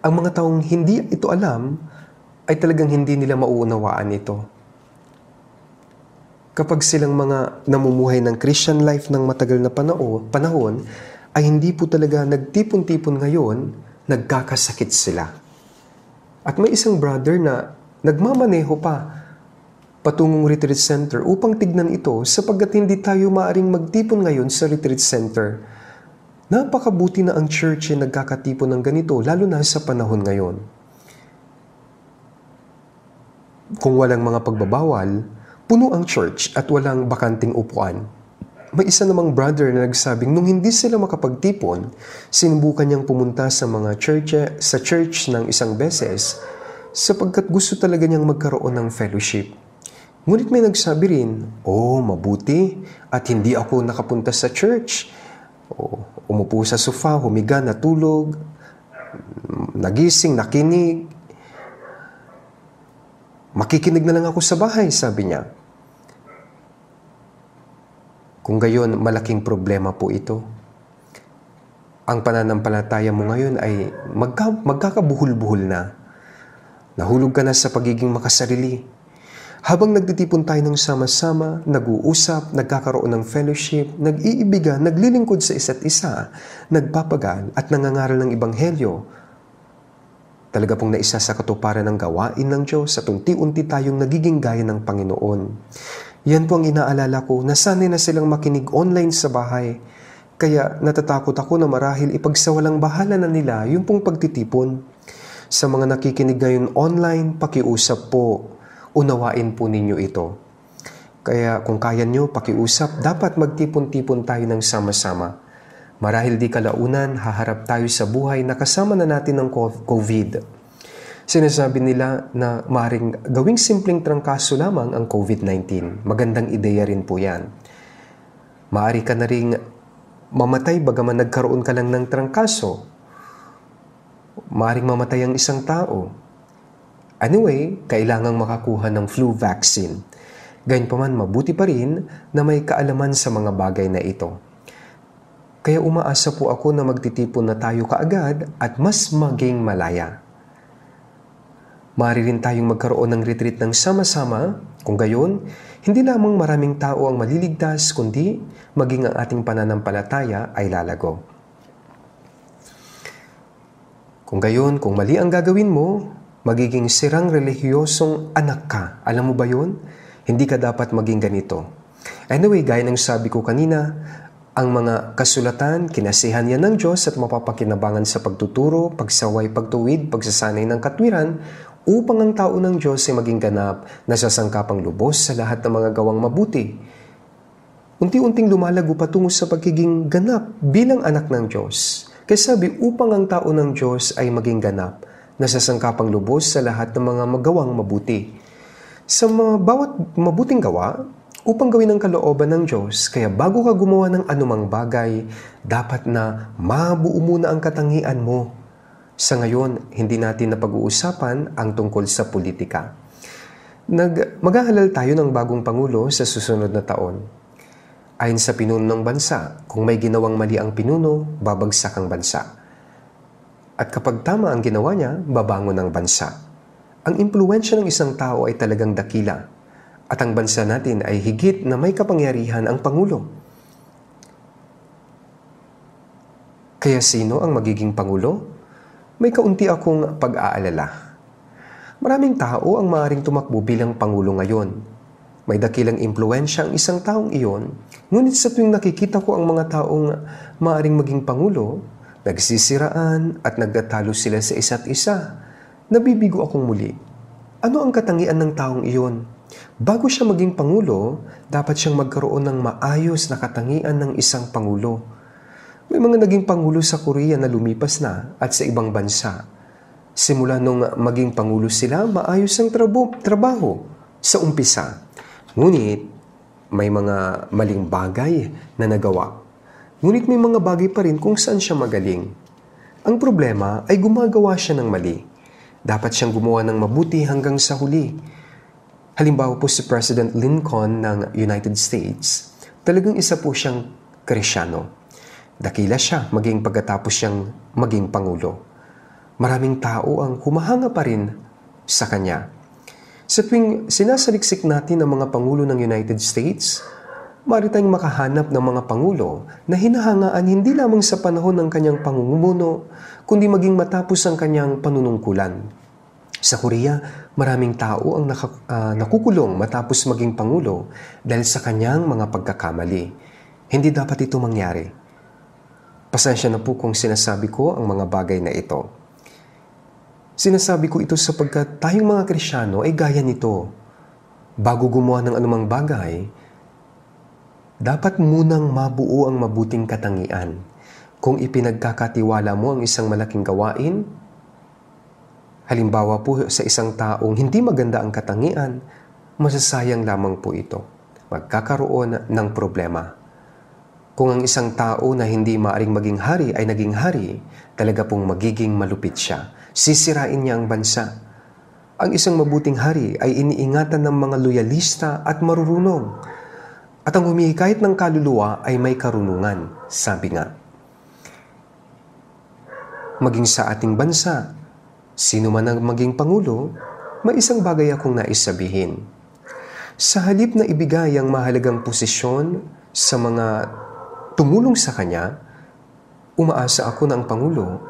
Ang mga taong hindi ito alam ay talagang hindi nila mauunawaan ito kapag silang mga namumuhay ng Christian life ng matagal na panahon, panahon ay hindi po talaga nagtipon-tipon ngayon, nagkakasakit sila. At may isang brother na nagmamaneho pa patungong retreat center upang tignan ito sapagkat hindi tayo maaring magtipon ngayon sa retreat center. Napakabuti na ang church ay nagkakatipon ng ganito lalo na sa panahon ngayon. Kung walang mga pagbabawal, Puno ang church at walang bakanting upuan. May isa namang brother na nagsabing nung hindi sila makapagtipon, sinubukan niyang pumunta sa mga church, sa church ng isang beses sapagkat gusto talaga niyang magkaroon ng fellowship. Ngunit may nagsabi rin, Oh, mabuti at hindi ako nakapunta sa church. Oh, umupo sa sofa, humiga, natulog, nagising, nakinig, Makikinig na lang ako sa bahay, sabi niya. Kung gayon, malaking problema po ito. Ang pananampalataya mo ngayon ay magka, magkakabuhul-buhul na. Nahulog ka na sa pagiging makasarili. Habang nagtitipon tayo ng sama-sama, nag-uusap, nagkakaroon ng fellowship, nag-iibigan, naglilingkod sa isa't isa, nagpapagal at nangangaral ng ibanghelyo, Talaga pong naisa sa katuparan ng gawain ng Diyos at unti-unti tayong nagiging gaya ng Panginoon. Yan po ang inaalala ko, na sanay na silang makinig online sa bahay. Kaya natatakot ako na marahil ipagsawalang bahala na nila yung pong pagtitipon. Sa mga nakikinig ngayon online, pakiusap po. Unawain po ninyo ito. Kaya kung kaya nyo, pakiusap, dapat magtipon-tipon tayo ng sama-sama. Marahil di kalaunan, haharap tayo sa buhay na kasama na natin ng COVID. Sinasabi nila na maring gawing simpleng trangkaso lamang ang COVID-19. Magandang ideya rin po yan. Maari ka na ring mamatay bagaman nagkaroon ka lang ng trangkaso. Maring mamatay ang isang tao. Anyway, kailangang makakuha ng flu vaccine. pa man, mabuti pa rin na may kaalaman sa mga bagay na ito. Kaya umaasa po ako na magtitipon na tayo kaagad at mas maging malaya. Maaari rin tayong magkaroon ng retreat ng sama-sama, kung gayon, hindi lamang maraming tao ang maliligtas kundi maging ang ating pananampalataya ay lalago. Kung gayon, kung mali ang gagawin mo, magiging sirang relihiyosong anak ka. Alam mo ba yon? Hindi ka dapat maging ganito. Anyway, gaya ng sabi ko kanina, ang mga kasulatan, kinasihan yan ng Diyos at mapapakinabangan sa pagtuturo, pagsaway, pagtuwid, pagsasanay ng katwiran upang ang tao ng Diyos ay maging ganap na sasangkapang lubos sa lahat ng mga gawang mabuti. Unti-unting lumalago patungo sa pagiging ganap bilang anak ng Diyos. Kaya sabi, upang ang tao ng Diyos ay maging ganap na sasangkapang lubos sa lahat ng mga magawang mabuti. Sa mga bawat mabuting gawa, upang gawin ang kalooban ng Diyos, kaya bago ka gumawa ng anumang bagay, dapat na mabuo muna ang katangian mo sa ngayon, hindi natin napag-uusapan ang tungkol sa politika. Nag, maghahalal tayo ng bagong Pangulo sa susunod na taon. Ayon sa pinuno ng bansa, kung may ginawang mali ang pinuno, babagsak ang bansa. At kapag tama ang ginawa niya, babangon ang bansa. Ang impluensya ng isang tao ay talagang dakila at ang bansa natin ay higit na may kapangyarihan ang Pangulo. Kaya sino ang magiging Pangulo? may kaunti akong pag-aalala. Maraming tao ang maaaring tumakbo bilang Pangulo ngayon. May dakilang impluensya ang isang taong iyon, ngunit sa tuwing nakikita ko ang mga taong maaaring maging Pangulo, nagsisiraan at nagtatalo sila sa isa't isa, nabibigo akong muli. Ano ang katangian ng taong iyon? Bago siya maging Pangulo, dapat siyang magkaroon ng maayos na katangian ng isang Pangulo may mga naging pangulo sa Korea na lumipas na at sa ibang bansa. Simula nung maging pangulo sila, maayos ang trabo, trabaho sa umpisa. Ngunit, may mga maling bagay na nagawa. Ngunit may mga bagay pa rin kung saan siya magaling. Ang problema ay gumagawa siya ng mali. Dapat siyang gumawa ng mabuti hanggang sa huli. Halimbawa po si President Lincoln ng United States, talagang isa po siyang krisyano. Dakila siya maging pagkatapos siyang maging Pangulo. Maraming tao ang humahanga pa rin sa kanya. Sa tuwing sinasaliksik natin ang mga Pangulo ng United States, maaari tayong makahanap ng mga Pangulo na hinahangaan hindi lamang sa panahon ng kanyang pangungumuno, kundi maging matapos ang kanyang panunungkulan. Sa Korea, maraming tao ang naka, uh, nakukulong matapos maging Pangulo dahil sa kanyang mga pagkakamali. Hindi dapat ito mangyari. Pasensya na po kung sinasabi ko ang mga bagay na ito. Sinasabi ko ito sapagkat tayong mga Krisyano ay gaya nito. Bago gumawa ng anumang bagay, dapat munang mabuo ang mabuting katangian. Kung ipinagkakatiwala mo ang isang malaking gawain, halimbawa po sa isang taong hindi maganda ang katangian, masasayang lamang po ito. Magkakaroon ng problema. Kung ang isang tao na hindi maaring maging hari ay naging hari, talaga pong magiging malupit siya. Sisirain niya ang bansa. Ang isang mabuting hari ay iniingatan ng mga loyalista at marurunong. At ang humihikayat ng kaluluwa ay may karunungan, sabi nga. Maging sa ating bansa, sino man ang maging pangulo, may isang bagay akong nais sabihin. Sa halip na ibigay ang mahalagang posisyon sa mga tumulong sa kanya, umaasa ako na Pangulo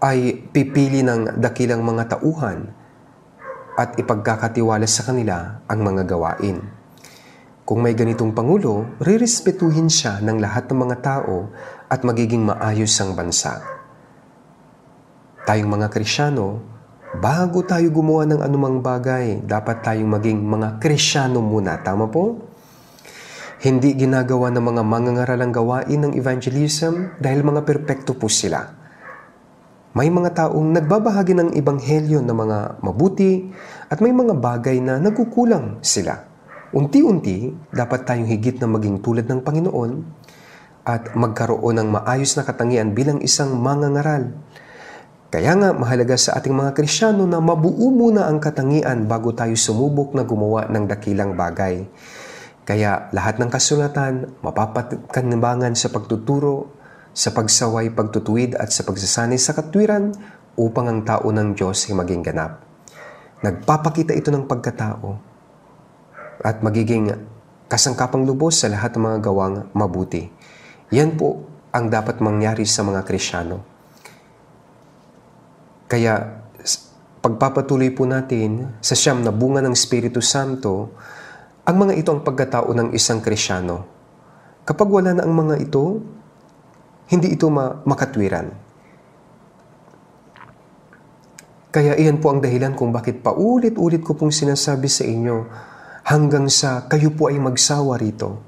ay pipili ng dakilang mga tauhan at ipagkakatiwala sa kanila ang mga gawain. Kung may ganitong Pangulo, rirespetuhin siya ng lahat ng mga tao at magiging maayos ang bansa. Tayong mga Krisyano, bago tayo gumawa ng anumang bagay, dapat tayong maging mga Krisyano muna. Tama po? Hindi ginagawa ng mga mangangaralang gawain ng evangelism dahil mga perpekto po sila. May mga taong nagbabahagi ng ebanghelyo ng mga mabuti at may mga bagay na nagkukulang sila. Unti-unti, dapat tayong higit na maging tulad ng Panginoon at magkaroon ng maayos na katangian bilang isang mangangaral. Kaya nga, mahalaga sa ating mga Krisyano na mabuo muna ang katangian bago tayo sumubok na gumawa ng dakilang bagay. Kaya lahat ng kasulatan mapapakinabangan sa pagtuturo, sa pagsaway, pagtutuwid at sa pagsasanay sa katwiran upang ang tao ng Diyos ay maging ganap. Nagpapakita ito ng pagkatao at magiging kasangkapang lubos sa lahat ng mga gawang mabuti. Yan po ang dapat mangyari sa mga Krisyano. Kaya pagpapatuloy po natin sa siyam na bunga ng Espiritu Santo ang mga ito ang pagkatao ng isang krisyano. Kapag wala na ang mga ito, hindi ito ma- makatwiran. Kaya iyan po ang dahilan kung bakit paulit-ulit ko pong sinasabi sa inyo hanggang sa kayo po ay magsawa rito.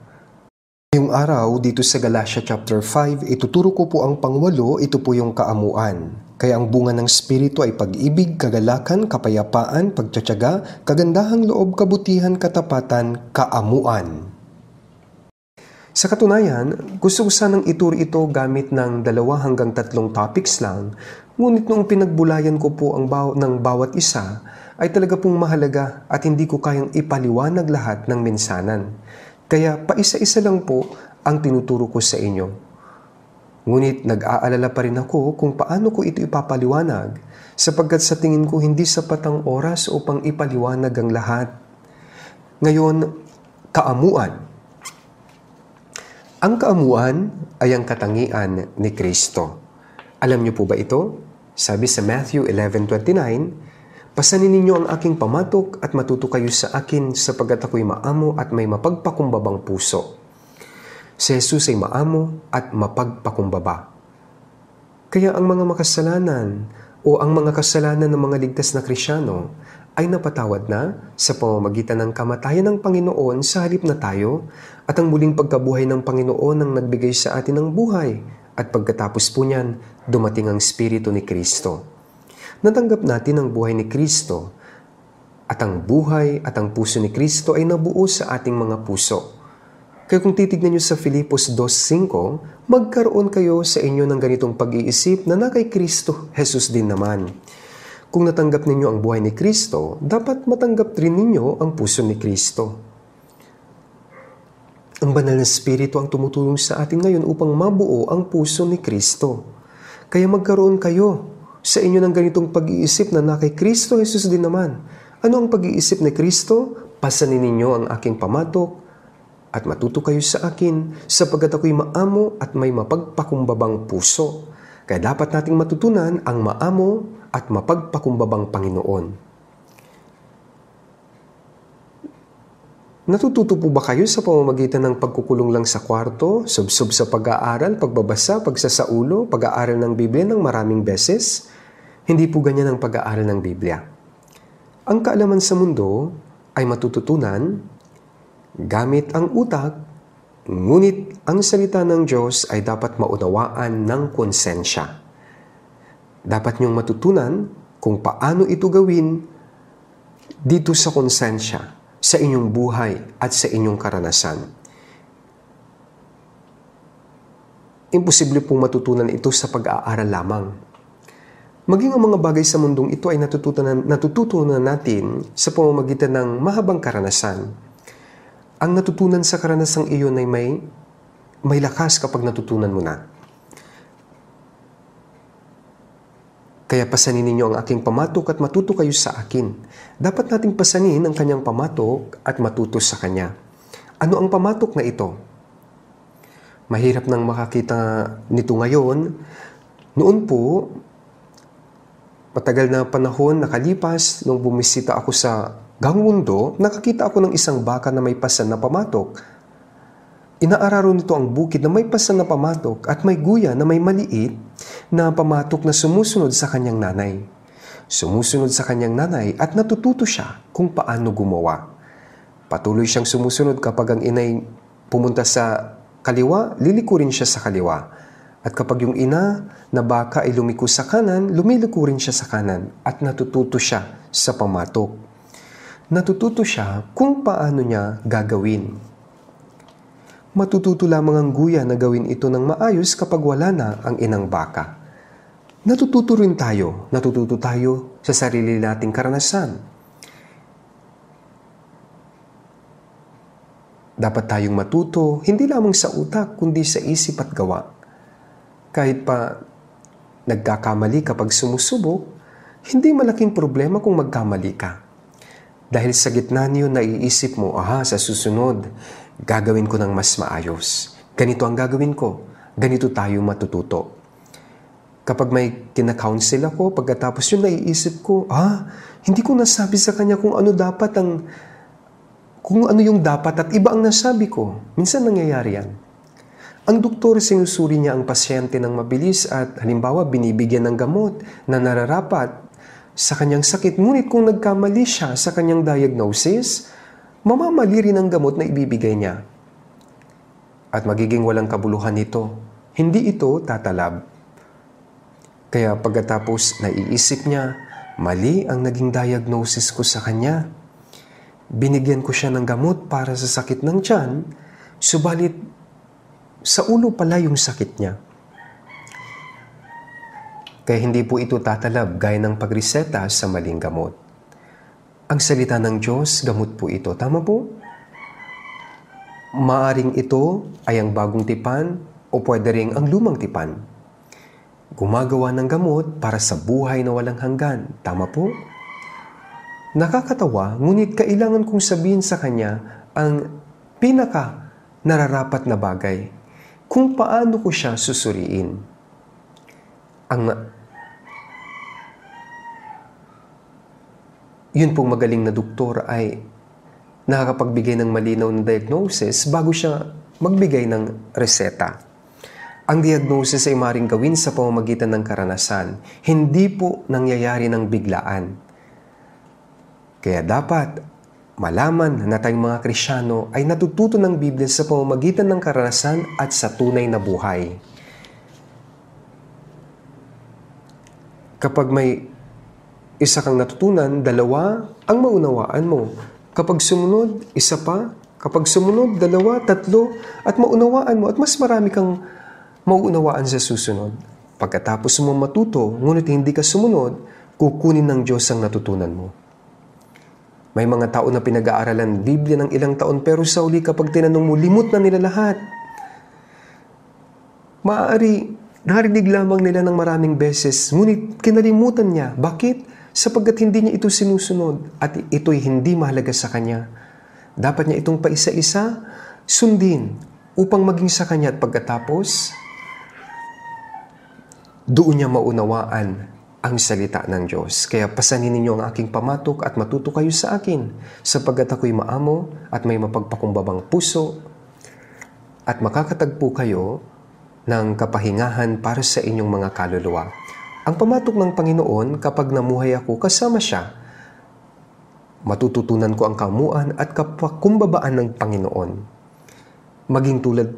Ngayong araw, dito sa Galatia chapter 5, ituturo ko po ang pangwalo, ito po yung kaamuan. Kaya ang bunga ng Espiritu ay pag-ibig, kagalakan, kapayapaan, pagtsatsaga, kagandahang loob, kabutihan, katapatan, kaamuan. Sa katunayan, gusto ko sanang ituro ito gamit ng dalawa hanggang tatlong topics lang, ngunit noong pinagbulayan ko po ang baw- ng bawat isa, ay talaga pong mahalaga at hindi ko kayang ipaliwanag lahat ng mensanan. Kaya paisa-isa lang po ang tinuturo ko sa inyo. Ngunit nag-aalala pa rin ako kung paano ko ito ipapaliwanag sapagkat sa tingin ko hindi sapat ang oras upang ipaliwanag ang lahat. Ngayon, kaamuan. Ang kaamuan ay ang katangian ni Kristo. Alam niyo po ba ito? Sabi sa Matthew 11.29, Pasanin ninyo ang aking pamatok at matuto kayo sa akin sapagat ako'y maamo at may mapagpakumbabang puso Si Jesus ay maamo at mapagpakumbaba. Kaya ang mga makasalanan o ang mga kasalanan ng mga ligtas na krisyano ay napatawad na sa pamamagitan ng kamatayan ng Panginoon sa halip na tayo at ang muling pagkabuhay ng Panginoon ang nagbigay sa atin ng buhay at pagkatapos po niyan, dumating ang Espiritu ni Kristo. Natanggap natin ang buhay ni Kristo at ang buhay at ang puso ni Kristo ay nabuo sa ating mga puso. Kaya kung titignan nyo sa Filipos 2.5, magkaroon kayo sa inyo ng ganitong pag-iisip na na kay Kristo, Jesus din naman. Kung natanggap ninyo ang buhay ni Kristo, dapat matanggap rin ninyo ang puso ni Kristo. Ang banal na spirito ang tumutulong sa atin ngayon upang mabuo ang puso ni Kristo. Kaya magkaroon kayo sa inyo ng ganitong pag-iisip na na kay Kristo Jesus din naman. Ano ang pag-iisip ni Kristo? Pasanin ninyo ang aking pamatok, at matuto kayo sa akin sapagat ako'y maamo at may mapagpakumbabang puso. Kaya dapat nating matutunan ang maamo at mapagpakumbabang Panginoon. Natututo po ba kayo sa pamamagitan ng pagkukulong lang sa kwarto, subsob sa pag-aaral, pagbabasa, pagsasaulo, pag-aaral ng Biblia ng maraming beses? Hindi po ganyan ang pag-aaral ng Biblia. Ang kaalaman sa mundo ay matututunan gamit ang utak, ngunit ang salita ng Diyos ay dapat maunawaan ng konsensya. Dapat niyong matutunan kung paano ito gawin dito sa konsensya, sa inyong buhay at sa inyong karanasan. Imposible pong matutunan ito sa pag-aaral lamang. Maging ang mga bagay sa mundong ito ay natututunan, natututunan natin sa pamamagitan ng mahabang karanasan ang natutunan sa karanasang iyon ay may, may lakas kapag natutunan mo na. Kaya pasanin ninyo ang aking pamatok at matuto kayo sa akin. Dapat nating pasanin ang kanyang pamatok at matuto sa kanya. Ano ang pamatok na ito? Mahirap nang makakita nito ngayon. Noon po, matagal na panahon nakalipas nung bumisita ako sa Gangwon-do, nakakita ako ng isang baka na may pasan na pamatok. Inaararo nito ang bukid na may pasan na pamatok at may guya na may maliit na pamatok na sumusunod sa kanyang nanay. Sumusunod sa kanyang nanay at natututo siya kung paano gumawa. Patuloy siyang sumusunod kapag ang inay pumunta sa kaliwa, liliko rin siya sa kaliwa. At kapag yung ina na baka ay lumiko sa kanan, lumiliko rin siya sa kanan at natututo siya sa pamatok natututo siya kung paano niya gagawin. Matututo lamang ang guya na gawin ito ng maayos kapag wala na ang inang baka. Natututo rin tayo, natututo tayo sa sarili nating karanasan. Dapat tayong matuto hindi lamang sa utak kundi sa isip at gawa. Kahit pa nagkakamali kapag sumusubok, hindi malaking problema kung magkamali ka dahil sa gitna niyo naiisip mo, aha, sa susunod, gagawin ko ng mas maayos. Ganito ang gagawin ko. Ganito tayo matututo. Kapag may kinakounsel ako, pagkatapos yun naiisip ko, ah, hindi ko nasabi sa kanya kung ano dapat ang, kung ano yung dapat at iba ang nasabi ko. Minsan nangyayari yan. Ang doktor sinusuri niya ang pasyente ng mabilis at halimbawa binibigyan ng gamot na nararapat sa kanyang sakit. Ngunit kung nagkamali siya sa kanyang diagnosis, mamamali rin ang gamot na ibibigay niya. At magiging walang kabuluhan nito. Hindi ito tatalab. Kaya pagkatapos naiisip niya, mali ang naging diagnosis ko sa kanya. Binigyan ko siya ng gamot para sa sakit ng tiyan, subalit sa ulo pala yung sakit niya kaya hindi po ito tatalab gaya ng pagreseta sa maling gamot. Ang salita ng Diyos, gamot po ito. Tama po? Maaring ito ay ang bagong tipan o pwede rin ang lumang tipan. Gumagawa ng gamot para sa buhay na walang hanggan. Tama po? Nakakatawa, ngunit kailangan kong sabihin sa kanya ang pinaka nararapat na bagay kung paano ko siya susuriin. Ang yun pong magaling na doktor ay nakakapagbigay ng malinaw na diagnosis bago siya magbigay ng reseta. Ang diagnosis ay maring gawin sa pamamagitan ng karanasan, hindi po nangyayari ng biglaan. Kaya dapat malaman na tayong mga Krisyano ay natututo ng Biblia sa pamamagitan ng karanasan at sa tunay na buhay. Kapag may isa kang natutunan, dalawa ang maunawaan mo. Kapag sumunod, isa pa. Kapag sumunod, dalawa, tatlo, at maunawaan mo at mas marami kang mauunawaan sa susunod. Pagkatapos mo matuto, ngunit hindi ka sumunod, kukunin ng Diyos ang natutunan mo. May mga tao na pinag-aaralan Biblia ng ilang taon pero sa uli kapag tinanong mo, limot na nila lahat. Maaari, narinig lamang nila ng maraming beses, ngunit kinalimutan niya. Bakit? sapagkat hindi niya ito sinusunod at ito'y hindi mahalaga sa kanya. Dapat niya itong paisa-isa sundin upang maging sa kanya at pagkatapos, doon niya maunawaan ang salita ng Diyos. Kaya pasanin ninyo ang aking pamatok at matuto kayo sa akin, sapagkat ako'y maamo at may mapagpakumbabang puso at makakatagpo kayo ng kapahingahan para sa inyong mga kaluluwa. Ang pamatok ng Panginoon kapag namuhay ako kasama siya, matututunan ko ang kamuan at kapakumbabaan ng Panginoon. Maging tulad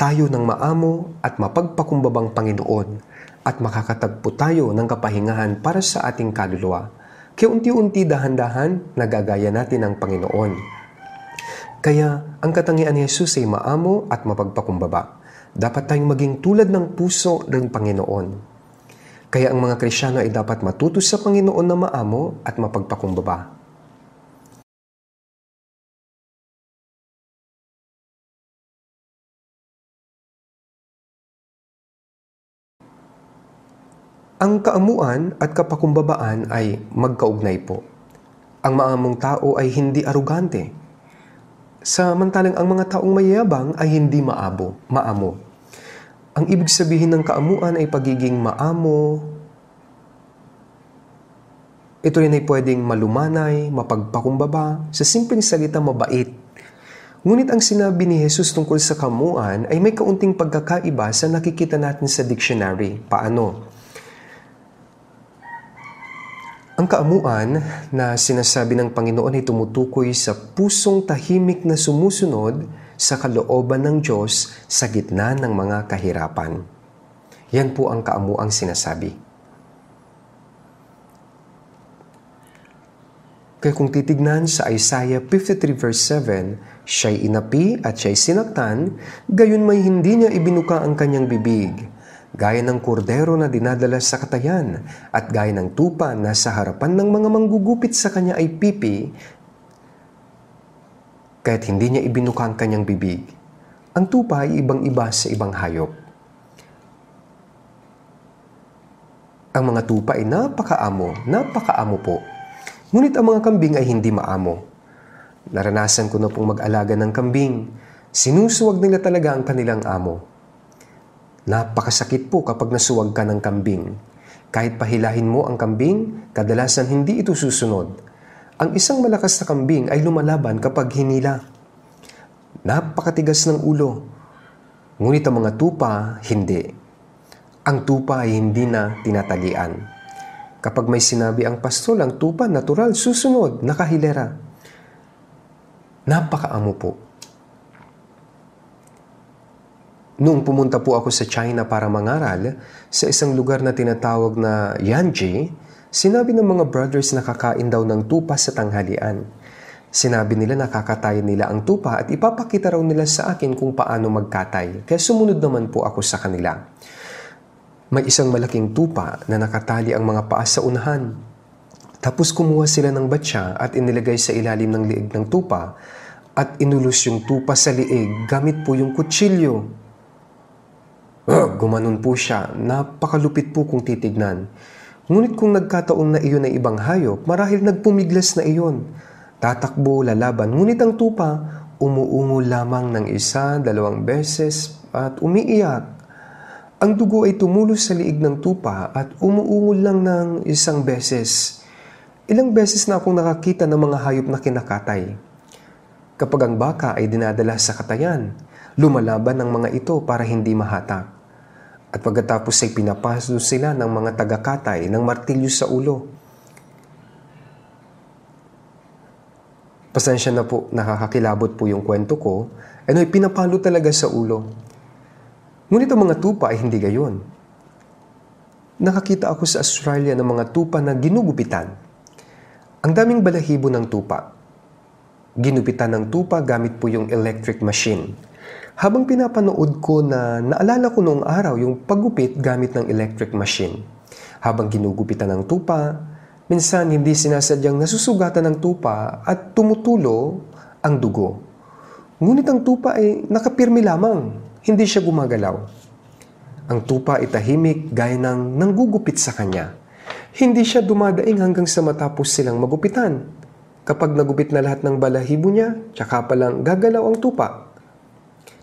tayo ng maamo at mapagpakumbabang Panginoon at makakatagpo tayo ng kapahingahan para sa ating kaluluwa. Kaya unti-unti dahan-dahan nagagaya natin ang Panginoon. Kaya ang katangian ni Jesus ay maamo at mapagpakumbaba. Dapat tayong maging tulad ng puso ng Panginoon. Kaya ang mga Krisyano ay dapat matuto sa Panginoon na maamo at mapagpakumbaba. Ang kaamuan at kapakumbabaan ay magkaugnay po. Ang maamong tao ay hindi arugante. Samantalang ang mga taong mayabang ay hindi maabo, maamo. Ang ibig sabihin ng kaamuan ay pagiging maamo. Ito rin ay pwedeng malumanay, mapagpakumbaba, sa simpleng salita mabait. Ngunit ang sinabi ni Jesus tungkol sa kamuan ay may kaunting pagkakaiba sa nakikita natin sa dictionary. Paano? Ang kaamuan na sinasabi ng Panginoon ay tumutukoy sa pusong tahimik na sumusunod sa kalooban ng Diyos sa gitna ng mga kahirapan. Yan po ang kaamuang sinasabi. Kaya kung titignan sa Isaiah 53 verse 7, siya'y inapi at siya'y sinaktan, gayon may hindi niya ibinuka ang kanyang bibig, gaya ng kordero na dinadala sa katayan, at gaya ng tupa na sa harapan ng mga manggugupit sa kanya ay pipi, kaya't hindi niya ibinuka ang kanyang bibig. Ang tupa ay ibang-iba sa ibang hayop. Ang mga tupa ay napakaamo, napakaamo po. Ngunit ang mga kambing ay hindi maamo. Naranasan ko na pong mag-alaga ng kambing. Sinusuwag nila talaga ang kanilang amo. Napakasakit po kapag nasuwag ka ng kambing. Kahit pahilahin mo ang kambing, kadalasan hindi ito susunod ang isang malakas na kambing ay lumalaban kapag hinila. Napakatigas ng ulo. Ngunit ang mga tupa, hindi. Ang tupa ay hindi na tinatalian. Kapag may sinabi ang pastol, ang tupa natural, susunod, nakahilera. Napakaamo po. Noong pumunta po ako sa China para mangaral, sa isang lugar na tinatawag na Yanji, Sinabi ng mga brothers na kakain daw ng tupa sa tanghalian. Sinabi nila na kakatayin nila ang tupa at ipapakita raw nila sa akin kung paano magkatay, kaya sumunod naman po ako sa kanila. May isang malaking tupa na nakatali ang mga paa sa unahan. Tapos kumuha sila ng batya at inilagay sa ilalim ng liig ng tupa at inulus yung tupa sa liig gamit po yung kutsilyo. Gumanon po siya, napakalupit po kung titignan. Ngunit kung nagkataon na iyon ay ibang hayop, marahil nagpumiglas na iyon. Tatakbo, lalaban, ngunit ang tupa umuungo lamang ng isa, dalawang beses at umiiyak. Ang dugo ay tumulo sa liig ng tupa at umuungo lang ng isang beses. Ilang beses na akong nakakita ng mga hayop na kinakatay. Kapag ang baka ay dinadala sa katayan, lumalaban ang mga ito para hindi mahatak. At pagkatapos ay pinapaso sila ng mga tagakatay ng martilyo sa ulo. Pasensya na po, nakakakilabot po yung kwento ko. Ano ay pinapalo talaga sa ulo. Ngunit ang mga tupa ay hindi gayon. Nakakita ako sa Australia ng mga tupa na ginugupitan. Ang daming balahibo ng tupa. Ginupitan ng tupa gamit po yung electric machine habang pinapanood ko na naalala ko noong araw yung paggupit gamit ng electric machine. Habang ginugupitan ng tupa, minsan hindi sinasadyang nasusugatan ng tupa at tumutulo ang dugo. Ngunit ang tupa ay nakapirmi lamang, hindi siya gumagalaw. Ang tupa ay tahimik gaya ng nanggugupit sa kanya. Hindi siya dumadaing hanggang sa matapos silang magupitan. Kapag nagupit na lahat ng balahibo niya, tsaka palang gagalaw ang tupa.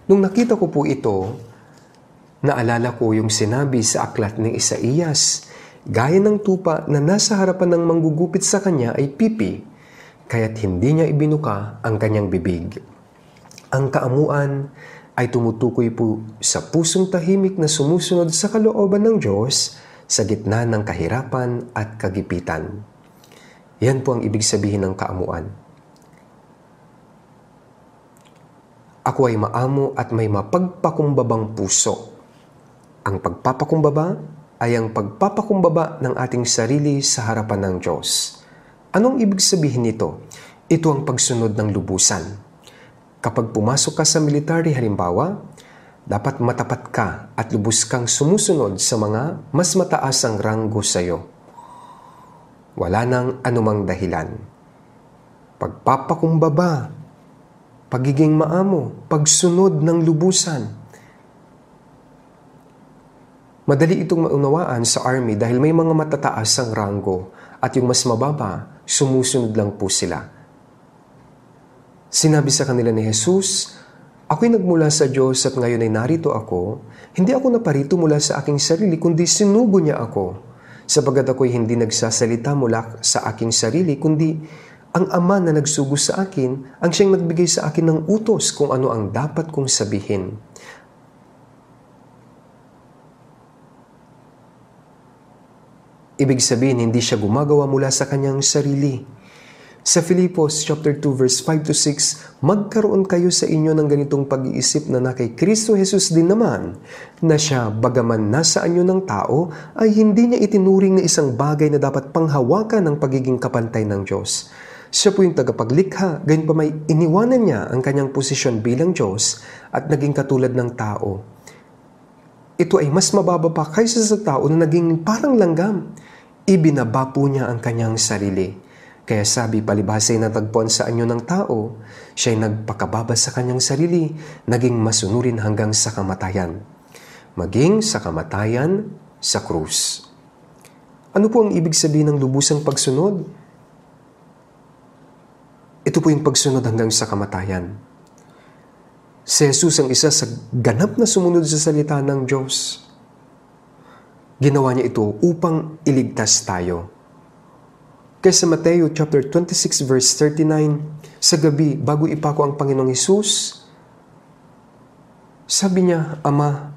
Nung nakita ko po ito, naalala ko yung sinabi sa aklat ni Isaías, gaya ng tupa na nasa harapan ng manggugupit sa kanya ay pipi, kaya't hindi niya ibinuka ang kanyang bibig. Ang kaamuan ay tumutukoy po sa pusong tahimik na sumusunod sa kalooban ng Diyos sa gitna ng kahirapan at kagipitan. Yan po ang ibig sabihin ng kaamuan. Ako ay maamo at may mapagpakumbabang puso. Ang pagpapakumbaba ay ang pagpapakumbaba ng ating sarili sa harapan ng Diyos. Anong ibig sabihin nito? Ito ang pagsunod ng lubusan. Kapag pumasok ka sa military halimbawa, dapat matapat ka at lubos kang sumusunod sa mga mas mataas ang ranggo sa iyo. Wala nang anumang dahilan. Pagpapakumbaba pagiging maamo, pagsunod ng lubusan. Madali itong maunawaan sa army dahil may mga matataas ang rango at yung mas mababa, sumusunod lang po sila. Sinabi sa kanila ni Jesus, Ako'y nagmula sa Diyos at ngayon ay narito ako. Hindi ako naparito mula sa aking sarili, kundi sinugo niya ako. Sabagat ako'y hindi nagsasalita mula sa aking sarili, kundi ang ama na nagsugo sa akin ang siyang nagbigay sa akin ng utos kung ano ang dapat kong sabihin. Ibig sabihin, hindi siya gumagawa mula sa kanyang sarili. Sa Filipos chapter 2 verse 5 to 6, magkaroon kayo sa inyo ng ganitong pag-iisip na na kay Kristo Jesus din naman, na siya bagaman nasa anyo ng tao ay hindi niya itinuring na isang bagay na dapat panghawakan ng pagiging kapantay ng Diyos siya po yung tagapaglikha, gayon pa may iniwanan niya ang kanyang posisyon bilang Diyos at naging katulad ng tao. Ito ay mas mababa pa kaysa sa tao na naging parang langgam. Ibinaba po niya ang kanyang sarili. Kaya sabi palibhasay na tagpuan sa anyo ng tao, siya'y nagpakababa sa kanyang sarili, naging masunurin hanggang sa kamatayan. Maging sa kamatayan, sa krus. Ano po ang ibig sabihin ng lubusang pagsunod? Ito po yung pagsunod hanggang sa kamatayan. Si Jesus ang isa sa ganap na sumunod sa salita ng Diyos. Ginawa niya ito upang iligtas tayo. sa Mateo chapter 26 verse 39, sa gabi bago ipako ang Panginoong Hesus, sabi niya, Ama,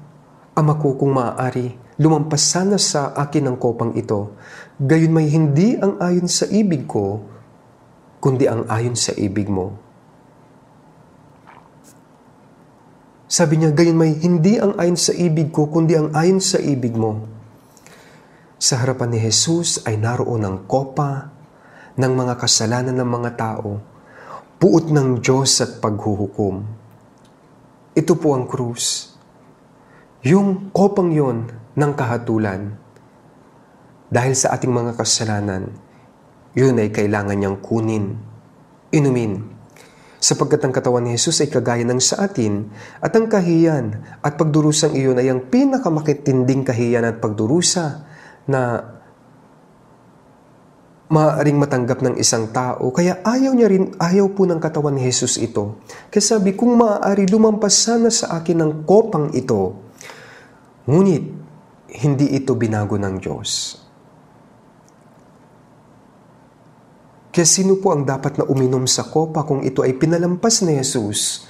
Ama ko kung maaari, lumampas sana sa akin ang kopang ito. Gayon may hindi ang ayon sa ibig ko, kundi ang ayon sa ibig mo. Sabi niya, gayon may hindi ang ayon sa ibig ko, kundi ang ayon sa ibig mo. Sa harapan ni Jesus ay naroon ang kopa ng mga kasalanan ng mga tao, puot ng Diyos at paghuhukom. Ito po ang krus. Yung kopang yon ng kahatulan dahil sa ating mga kasalanan, yun ay kailangan niyang kunin, inumin. Sapagkat ang katawan ni Jesus ay kagaya ng sa atin at ang kahiyan at pagdurusang iyon ay ang pinakamakitinding kahiyan at pagdurusa na maaaring matanggap ng isang tao. Kaya ayaw niya rin, ayaw po ng katawan ni Jesus ito. Kasi sabi, kung maaari, lumampas sana sa akin ang kopang ito. Ngunit, hindi ito binago ng Diyos. Kaya sino po ang dapat na uminom sa kopa kung ito ay pinalampas ni Jesus?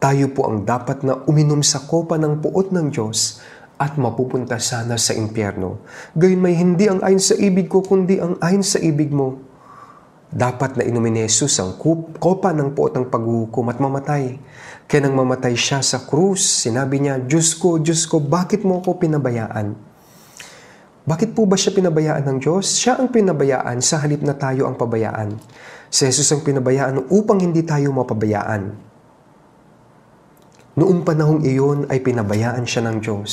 Tayo po ang dapat na uminom sa kopa ng puot ng Diyos at mapupunta sana sa impyerno. Gayun may hindi ang ayon sa ibig ko, kundi ang ayon sa ibig mo. Dapat na inumin ni Jesus ang kopa ng puot ng paghuhukom at mamatay. Kaya nang mamatay siya sa krus, sinabi niya, Diyos ko, Diyos ko, bakit mo ako pinabayaan? Bakit po ba siya pinabayaan ng Diyos? Siya ang pinabayaan sa halip na tayo ang pabayaan. Si Jesus ang pinabayaan upang hindi tayo mapabayaan. Noong panahong iyon ay pinabayaan siya ng Diyos.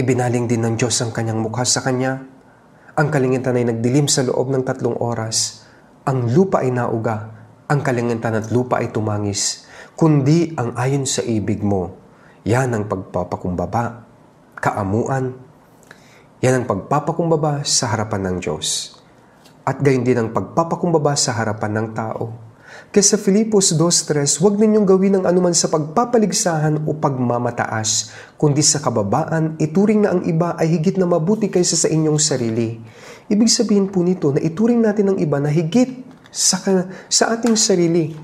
Ibinaling din ng Diyos ang kanyang mukha sa kanya. Ang kalingitan ay nagdilim sa loob ng tatlong oras. Ang lupa ay nauga. Ang kalingitan at lupa ay tumangis. Kundi ang ayon sa ibig mo. Yan ang pagpapakumbaba kaamuan. Yan ang pagpapakumbaba sa harapan ng Diyos. At gayon din ang pagpapakumbaba sa harapan ng tao. Kaya sa Filipos 2.3, huwag ninyong gawin ang anuman sa pagpapaligsahan o pagmamataas, kundi sa kababaan, ituring na ang iba ay higit na mabuti kaysa sa inyong sarili. Ibig sabihin po nito na ituring natin ang iba na higit sa, sa ating sarili.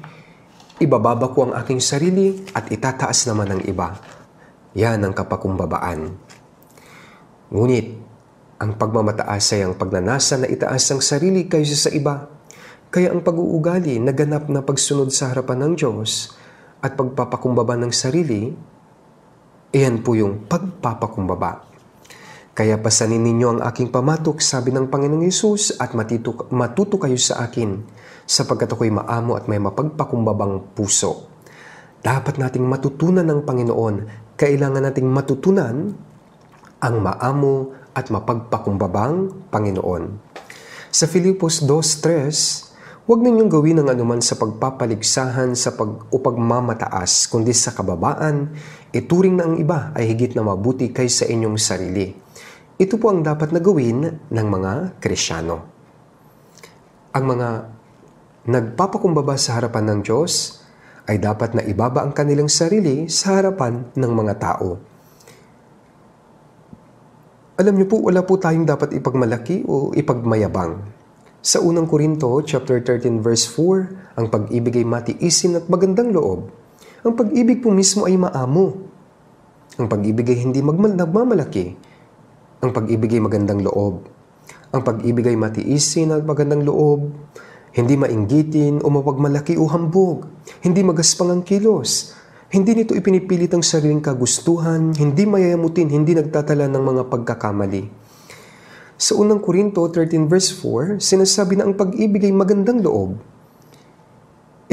Ibababa ko ang aking sarili at itataas naman ang iba. Yan ang kapakumbabaan. Ngunit, ang pagmamataas ay ang pagnanasa na itaas ang sarili kaysa sa iba. Kaya ang pag-uugali na ganap na pagsunod sa harapan ng Diyos at pagpapakumbaba ng sarili, iyan po yung pagpapakumbaba. Kaya pasanin ninyo ang aking pamatok, sabi ng Panginoong Yesus, at matito, matuto kayo sa akin, sapagkat ako'y maamo at may mapagpakumbabang puso. Dapat nating matutunan ng Panginoon, kailangan nating matutunan ang maamo at mapagpakumbabang Panginoon. Sa Filipos 2.3, huwag ninyong gawin ang anuman sa pagpapaligsahan sa pag o pagmamataas, kundi sa kababaan, ituring na ang iba ay higit na mabuti kaysa inyong sarili. Ito po ang dapat na gawin ng mga Krisyano. Ang mga nagpapakumbaba sa harapan ng Diyos ay dapat na ibaba ang kanilang sarili sa harapan ng mga tao alam niyo po, wala po tayong dapat ipagmalaki o ipagmayabang. Sa unang Korinto, chapter 13, verse 4, ang pag-ibig ay matiisin at magandang loob. Ang pag-ibig po mismo ay maamo. Ang pag-ibig ay hindi magmal- nagmamalaki. Ang pag-ibig ay magandang loob. Ang pag-ibig ay matiisin at magandang loob. Hindi mainggitin o mapagmalaki o hambog. Hindi magaspang ang kilos. Hindi nito ipinipilit ang sariling kagustuhan, hindi mayayamutin, hindi nagtatala ng mga pagkakamali. Sa unang Korinto 13 verse 4, sinasabi na ang pag-ibig ay magandang loob.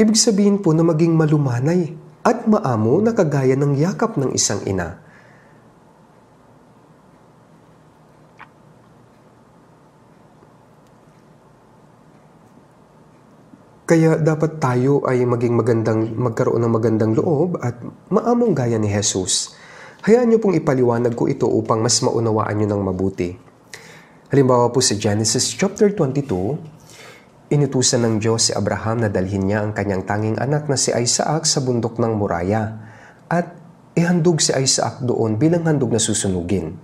Ibig sabihin po na maging malumanay at maamo na kagaya ng yakap ng isang ina. Kaya dapat tayo ay maging magandang, magkaroon ng magandang loob at maamong gaya ni Jesus. Hayaan niyo pong ipaliwanag ko ito upang mas maunawaan niyo ng mabuti. Halimbawa po sa Genesis chapter 22, inutusan ng Diyos si Abraham na dalhin niya ang kanyang tanging anak na si Isaac sa bundok ng Muraya at ihandog si Isaac doon bilang handog na susunugin.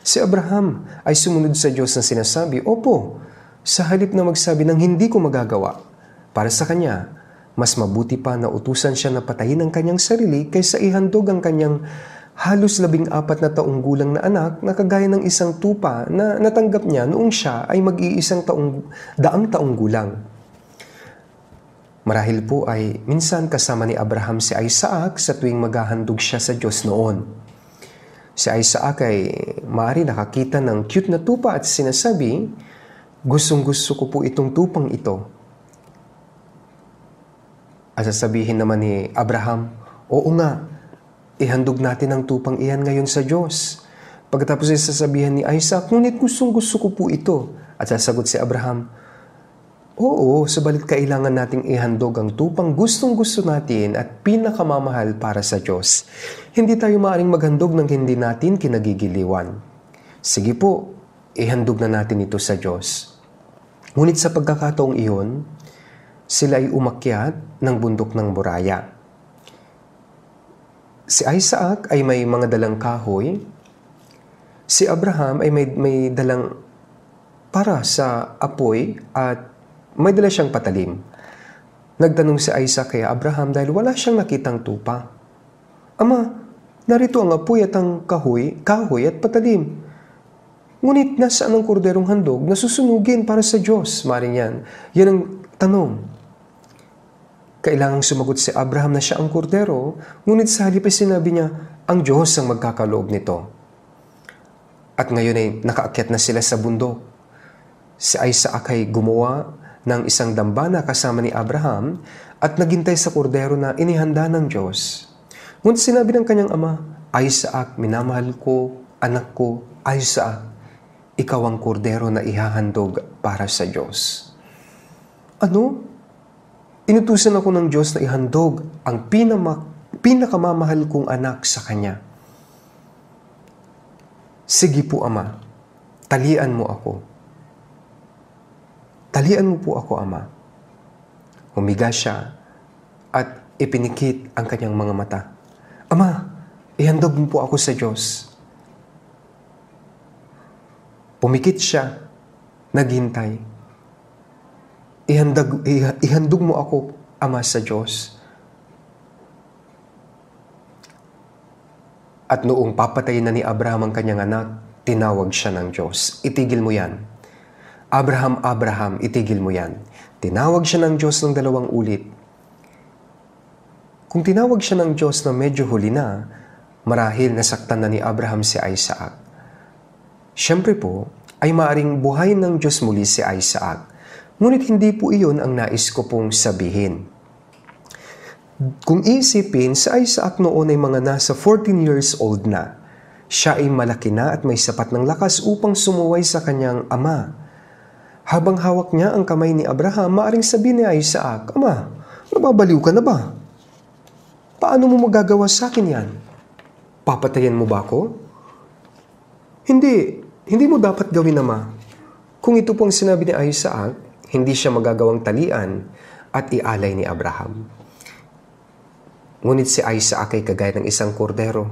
Si Abraham ay sumunod sa Diyos na sinasabi, Opo, sa halip na magsabi ng hindi ko magagawa, para sa kanya, mas mabuti pa na utusan siya na patayin ang kanyang sarili kaysa ihandog ang kanyang halos labing apat na taong gulang na anak na kagaya ng isang tupa na natanggap niya noong siya ay mag-iisang taong, daang taong gulang. Marahil po ay minsan kasama ni Abraham si Isaac sa tuwing maghahandog siya sa Diyos noon. Si Isaac ay maaari nakakita ng cute na tupa at sinasabi, Gustong gusto ko po itong tupang ito at sasabihin naman ni Abraham, Oo nga, ihandog natin ang tupang iyan ngayon sa Diyos. Pagkatapos ay sasabihin ni Isaac, Ngunit gustong gusto ko po ito. At sasagot si Abraham, Oo, subalit kailangan nating ihandog ang tupang gustong gusto natin at pinakamamahal para sa Diyos. Hindi tayo maaring maghandog ng hindi natin kinagigiliwan. Sige po, ihandog na natin ito sa Diyos. Ngunit sa pagkakataong iyon, sila ay umakyat ng bundok ng Boraya. Si Isaac ay may mga dalang kahoy. Si Abraham ay may, may dalang para sa apoy at may dala siyang patalim. Nagtanong si Isaac kay Abraham dahil wala siyang nakitang tupa. Ama, narito ang apoy at ang kahoy, kahoy at patalim. Ngunit nasaan ang korderong handog na susunugin para sa Diyos? Maring yan. Yan ang tanong Kailangang sumagot si Abraham na siya ang kordero, ngunit sa halip ay sinabi niya, ang Diyos ang magkakaloob nito. At ngayon ay nakaakyat na sila sa bundok. Si Isaac ay gumawa ng isang dambana kasama ni Abraham at naghintay sa kordero na inihanda ng Diyos. Ngunit sinabi ng kanyang ama, Isaac, minamahal ko, anak ko, Isaac, ikaw ang kordero na ihahandog para sa Diyos. Ano? Inutusan ako ng Diyos na ihandog ang pinama, pinakamamahal kong anak sa Kanya. Sige po, Ama. Talian mo ako. Talian mo po ako, Ama. Humiga siya at ipinikit ang kanyang mga mata. Ama, ihandog mo po ako sa Diyos. Pumikit siya, naghintay ihandag, ihandog mo ako, Ama, sa Diyos. At noong papatay na ni Abraham ang kanyang anak, tinawag siya ng Diyos. Itigil mo yan. Abraham, Abraham, itigil mo yan. Tinawag siya ng Diyos ng dalawang ulit. Kung tinawag siya ng Diyos na medyo huli na, marahil nasaktan na ni Abraham si Isaac. Siyempre po, ay maaring buhay ng Diyos muli si Isaac Ngunit hindi po iyon ang nais ko pong sabihin. Kung isipin, si Isaac noon ay mga nasa 14 years old na. Siya ay malaki na at may sapat ng lakas upang sumuway sa kanyang ama. Habang hawak niya ang kamay ni Abraham, maaring sabihin ni Isaac, Ama, nababaliw ka na ba? Paano mo magagawa sa akin yan? Papatayan mo ba ako? Hindi, hindi mo dapat gawin, Ama. Kung ito po ang sinabi ni Isaac, hindi siya magagawang talian at ialay ni Abraham. Ngunit si Isaac ay kagaya ng isang kordero.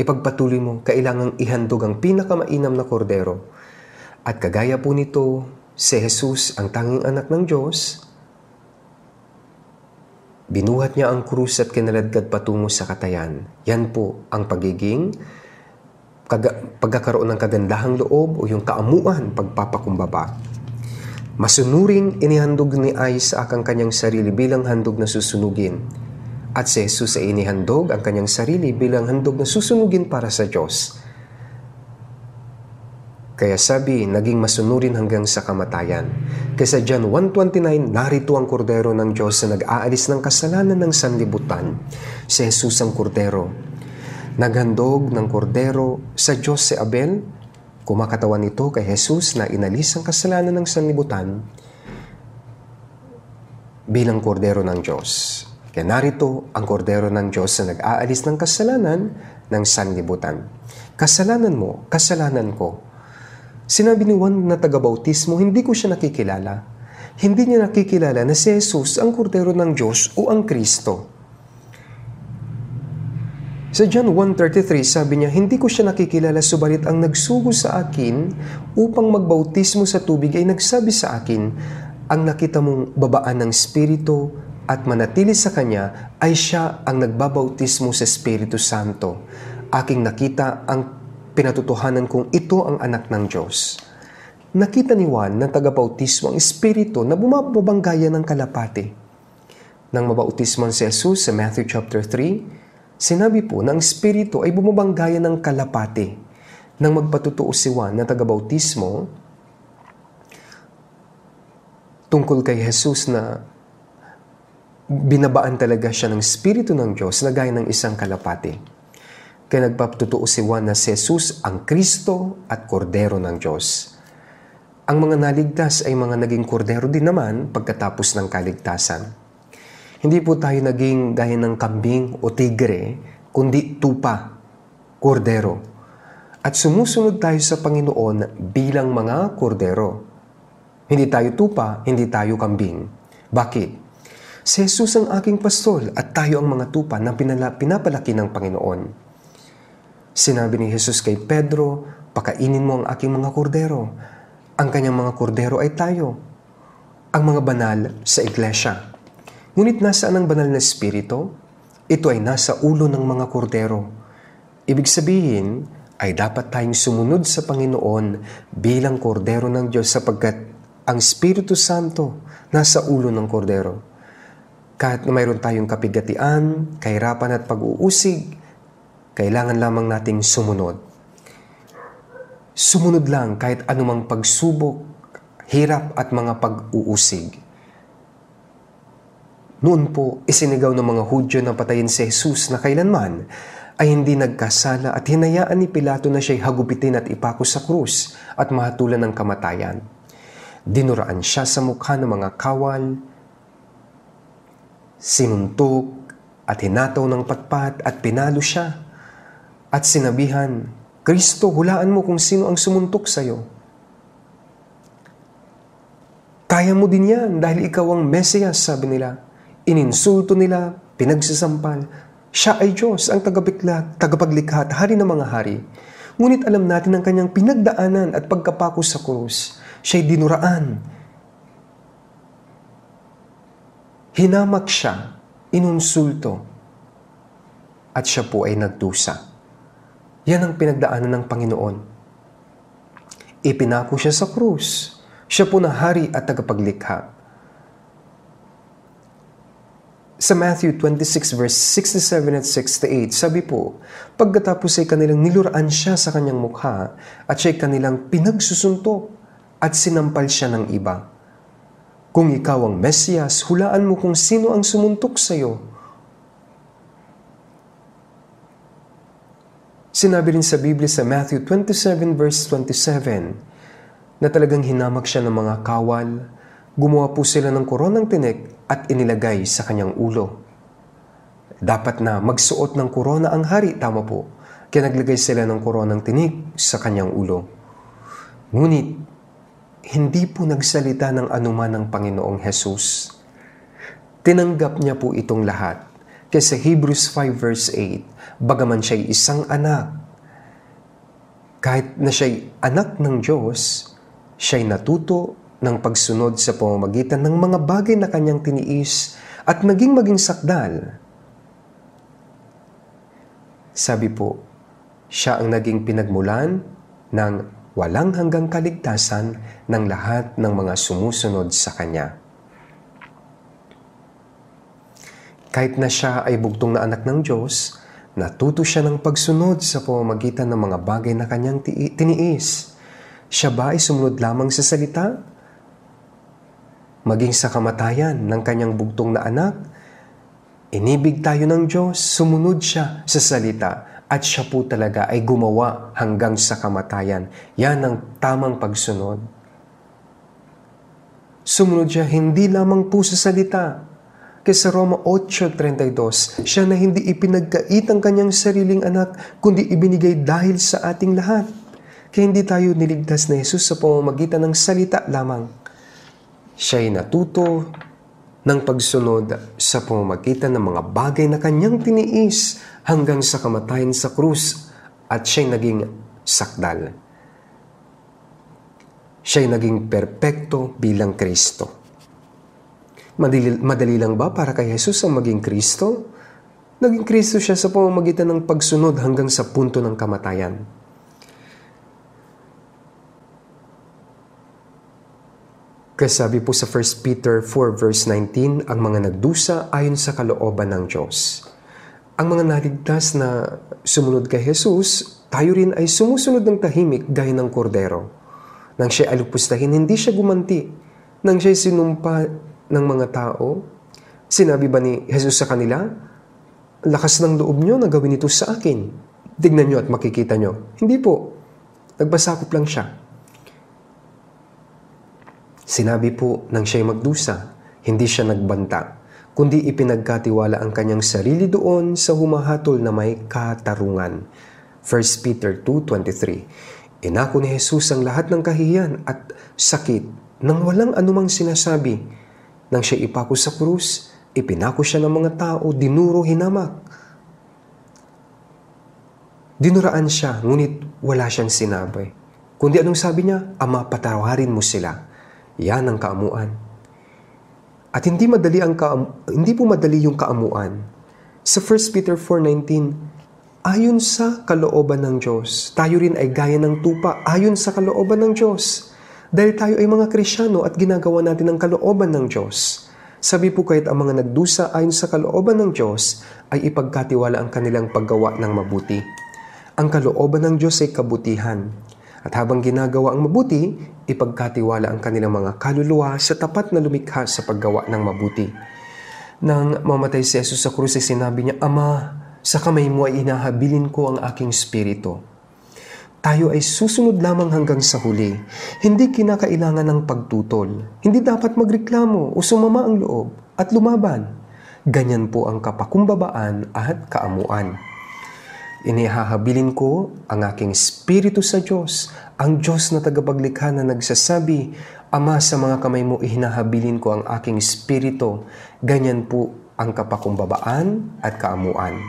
Ipagpatuloy mo, kailangang ihandog ang pinakamainam na kordero. At kagaya po nito, si Jesus, ang tanging anak ng Diyos, Binuhat niya ang krus at kinaladkad patungo sa katayan. Yan po ang pagiging pagkakaroon ng kagandahang loob o yung kaamuan pagpapakumbaba. Masunuring inihandog ni Ay sa akang kanyang sarili bilang handog na susunugin at si Jesus ay inihandog ang kanyang sarili bilang handog na susunugin para sa Diyos. Kaya sabi, naging masunurin hanggang sa kamatayan. Kaysa John 1.29, narito ang kordero ng Diyos na nag-aalis ng kasalanan ng sanlibutan. Si Jesus ang kordero. Naghandog ng kordero sa Diyos si Abel, Kumakatawan ito kay Jesus na inalis ang kasalanan ng sanlibutan bilang kordero ng Diyos. Kaya narito ang kordero ng Diyos na nag-aalis ng kasalanan ng sanlibutan. Kasalanan mo, kasalanan ko. Sinabi ni Juan na taga-bautismo, hindi ko siya nakikilala. Hindi niya nakikilala na si Jesus ang kordero ng Diyos o ang Kristo. Sa John 1.33, sabi niya, Hindi ko siya nakikilala subalit ang nagsugo sa akin upang magbautismo sa tubig ay nagsabi sa akin, Ang nakita mong babaan ng Espiritu at manatili sa Kanya ay siya ang nagbabautismo sa Espiritu Santo. Aking nakita ang pinatutuhanan kong ito ang anak ng Diyos. Nakita ni Juan ng tagabautismo ang Espiritu na bumababanggayan ng kalapati. Nang mabautisman si Jesus sa Matthew chapter 3, Sinabi po na ang Espiritu ay bumabang ng kalapati nang magpatutuo si Juan na tagabautismo tungkol kay Jesus na binabaan talaga siya ng Espiritu ng Diyos na gaya ng isang kalapati. Kaya nagpatutuo si Juan na si Jesus ang Kristo at Kordero ng Diyos. Ang mga naligtas ay mga naging kordero din naman pagkatapos ng kaligtasan. Hindi po tayo naging gaya ng kambing o tigre, kundi tupa, kordero. At sumusunod tayo sa Panginoon bilang mga kordero. Hindi tayo tupa, hindi tayo kambing. Bakit? Si Jesus ang aking pastol at tayo ang mga tupa na pinala, pinapalaki ng Panginoon. Sinabi ni Jesus kay Pedro, pakainin mo ang aking mga kordero. Ang kanyang mga kordero ay tayo, ang mga banal sa iglesia. Ngunit nasaan ang banal na espiritu? Ito ay nasa ulo ng mga kordero. Ibig sabihin, ay dapat tayong sumunod sa Panginoon bilang kordero ng Diyos sapagkat ang Espiritu Santo nasa ulo ng kordero. Kahit na mayroon tayong kapigatian, kahirapan at pag-uusig, kailangan lamang nating sumunod. Sumunod lang kahit anumang pagsubok, hirap at mga pag-uusig. Noon po, isinigaw ng mga Hudyo na patayin si Jesus na kailanman ay hindi nagkasala at hinayaan ni Pilato na siya'y hagupitin at ipako sa krus at mahatulan ng kamatayan. Dinuraan siya sa mukha ng mga kawal, sinuntok at hinataw ng patpat at pinalo siya at sinabihan, Kristo, hulaan mo kung sino ang sumuntok sa iyo. Kaya mo din yan dahil ikaw ang Mesiyas, sabi nila. Ininsulto nila, pinagsasampal. Siya ay Diyos, ang tagabiklat, tagapaglikha at hari ng mga hari. Ngunit alam natin ang kanyang pinagdaanan at pagkapako sa krus. Siya'y dinuraan. Hinamak siya, inunsulto, at siya po ay nagdusa. Yan ang pinagdaanan ng Panginoon. Ipinako siya sa krus. Siya po na hari at tagapaglikha. Sa Matthew 26 verse 67 at 68, sabi po, Pagkatapos ay kanilang niluraan siya sa kanyang mukha at siya ay kanilang pinagsusunto at sinampal siya ng iba. Kung ikaw ang Mesiyas, hulaan mo kung sino ang sumuntok sa iyo. Sinabi rin sa Biblia sa Matthew 27 verse 27 na talagang hinamak siya ng mga kawal, gumawa po sila ng koronang tinik at inilagay sa kanyang ulo. Dapat na magsuot ng korona ang hari, tama po, kaya naglagay sila ng koronang tinik sa kanyang ulo. Ngunit, hindi po nagsalita ng anuman ng Panginoong Hesus. Tinanggap niya po itong lahat kaya sa Hebrews 5 verse 8, bagaman siya'y isang anak, kahit na siya'y anak ng Diyos, siya'y natuto ng pagsunod sa pamamagitan ng mga bagay na kanyang tiniis at naging maging sakdal. Sabi po, siya ang naging pinagmulan ng walang hanggang kaligtasan ng lahat ng mga sumusunod sa Kanya. Kahit na siya ay bugtong na anak ng Diyos, natuto siya ng pagsunod sa pamamagitan ng mga bagay na kanyang tiniis. Siya ba ay sumunod lamang sa salita maging sa kamatayan ng kanyang bugtong na anak. Inibig tayo ng Diyos, sumunod siya sa salita at siya po talaga ay gumawa hanggang sa kamatayan. Yan ang tamang pagsunod. Sumunod siya hindi lamang po sa salita, kay sa Roma 8.32, siya na hindi ipinagkait ang kanyang sariling anak, kundi ibinigay dahil sa ating lahat. Kaya hindi tayo niligtas na Jesus sa pamamagitan ng salita lamang, Siya'y natuto ng pagsunod sa pamamagitan ng mga bagay na kanyang tiniis hanggang sa kamatayan sa krus at siya'y naging sakdal. Siya'y naging perpekto bilang Kristo. Madali, madali lang ba para kay Jesus ang maging Kristo? Naging Kristo siya sa pamamagitan ng pagsunod hanggang sa punto ng kamatayan. Kasi sabi po sa 1 Peter 4 verse 19, ang mga nagdusa ayon sa kalooban ng Diyos. Ang mga naligtas na sumunod kay Jesus, tayo rin ay sumusunod ng tahimik gaya ng kordero. Nang siya alupustahin, hindi siya gumanti. Nang siya sinumpa ng mga tao, sinabi ba ni Jesus sa kanila, lakas ng loob nyo na gawin ito sa akin. Tignan nyo at makikita nyo. Hindi po. Nagbasakop lang siya Sinabi po nang siya'y magdusa, hindi siya nagbanta, kundi ipinagkatiwala ang kanyang sarili doon sa humahatol na may katarungan. 1 Peter 2.23 Inako ni Jesus ang lahat ng kahiyan at sakit nang walang anumang sinasabi. Nang siya ipako sa krus, ipinako siya ng mga tao, dinuro, hinamak. Dinuraan siya, ngunit wala siyang sinabi. Kundi anong sabi niya? Ama, patawarin mo sila yan ang kaamuan. At hindi madali ang kaam- hindi po madali yung kaamuan. Sa 1 Peter 4:19, ayon sa kalooban ng Diyos, tayo rin ay gaya ng tupa ayon sa kalooban ng Diyos. Dahil tayo ay mga Kristiyano at ginagawa natin ang kalooban ng Diyos. Sabi po kahit ang mga nagdusa ayon sa kalooban ng Diyos ay ipagkatiwala ang kanilang paggawa ng mabuti. Ang kalooban ng Diyos ay kabutihan at habang ginagawa ang mabuti, ipagkatiwala ang kanilang mga kaluluwa sa tapat na lumikha sa paggawa ng mabuti. Nang mamatay si Jesus sa krus ay sinabi niya, Ama, sa kamay mo ay inahabilin ko ang aking spirito. Tayo ay susunod lamang hanggang sa huli. Hindi kinakailangan ng pagtutol. Hindi dapat magreklamo o sumama ang loob at lumaban. Ganyan po ang kapakumbabaan at kaamuan. Inihahabilin ko ang aking espiritu sa Diyos, ang Diyos na tagapaglikha na nagsasabi, Ama, sa mga kamay mo ihinahabilin ko ang aking espiritu. Ganyan po ang kapakumbabaan at kaamuan.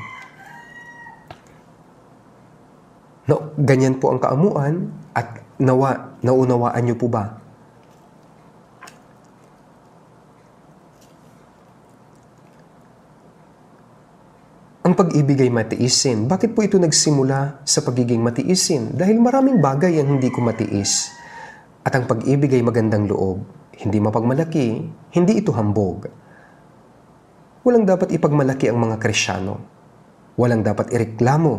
No, ganyan po ang kaamuan at nawa, naunawaan niyo po ba Ang pag-ibig ay matiisin. Bakit po ito nagsimula sa pagiging matiisin? Dahil maraming bagay ang hindi ko matiis. At ang pag-ibig ay magandang loob. Hindi mapagmalaki, hindi ito hambog. Walang dapat ipagmalaki ang mga krisyano. Walang dapat ireklamo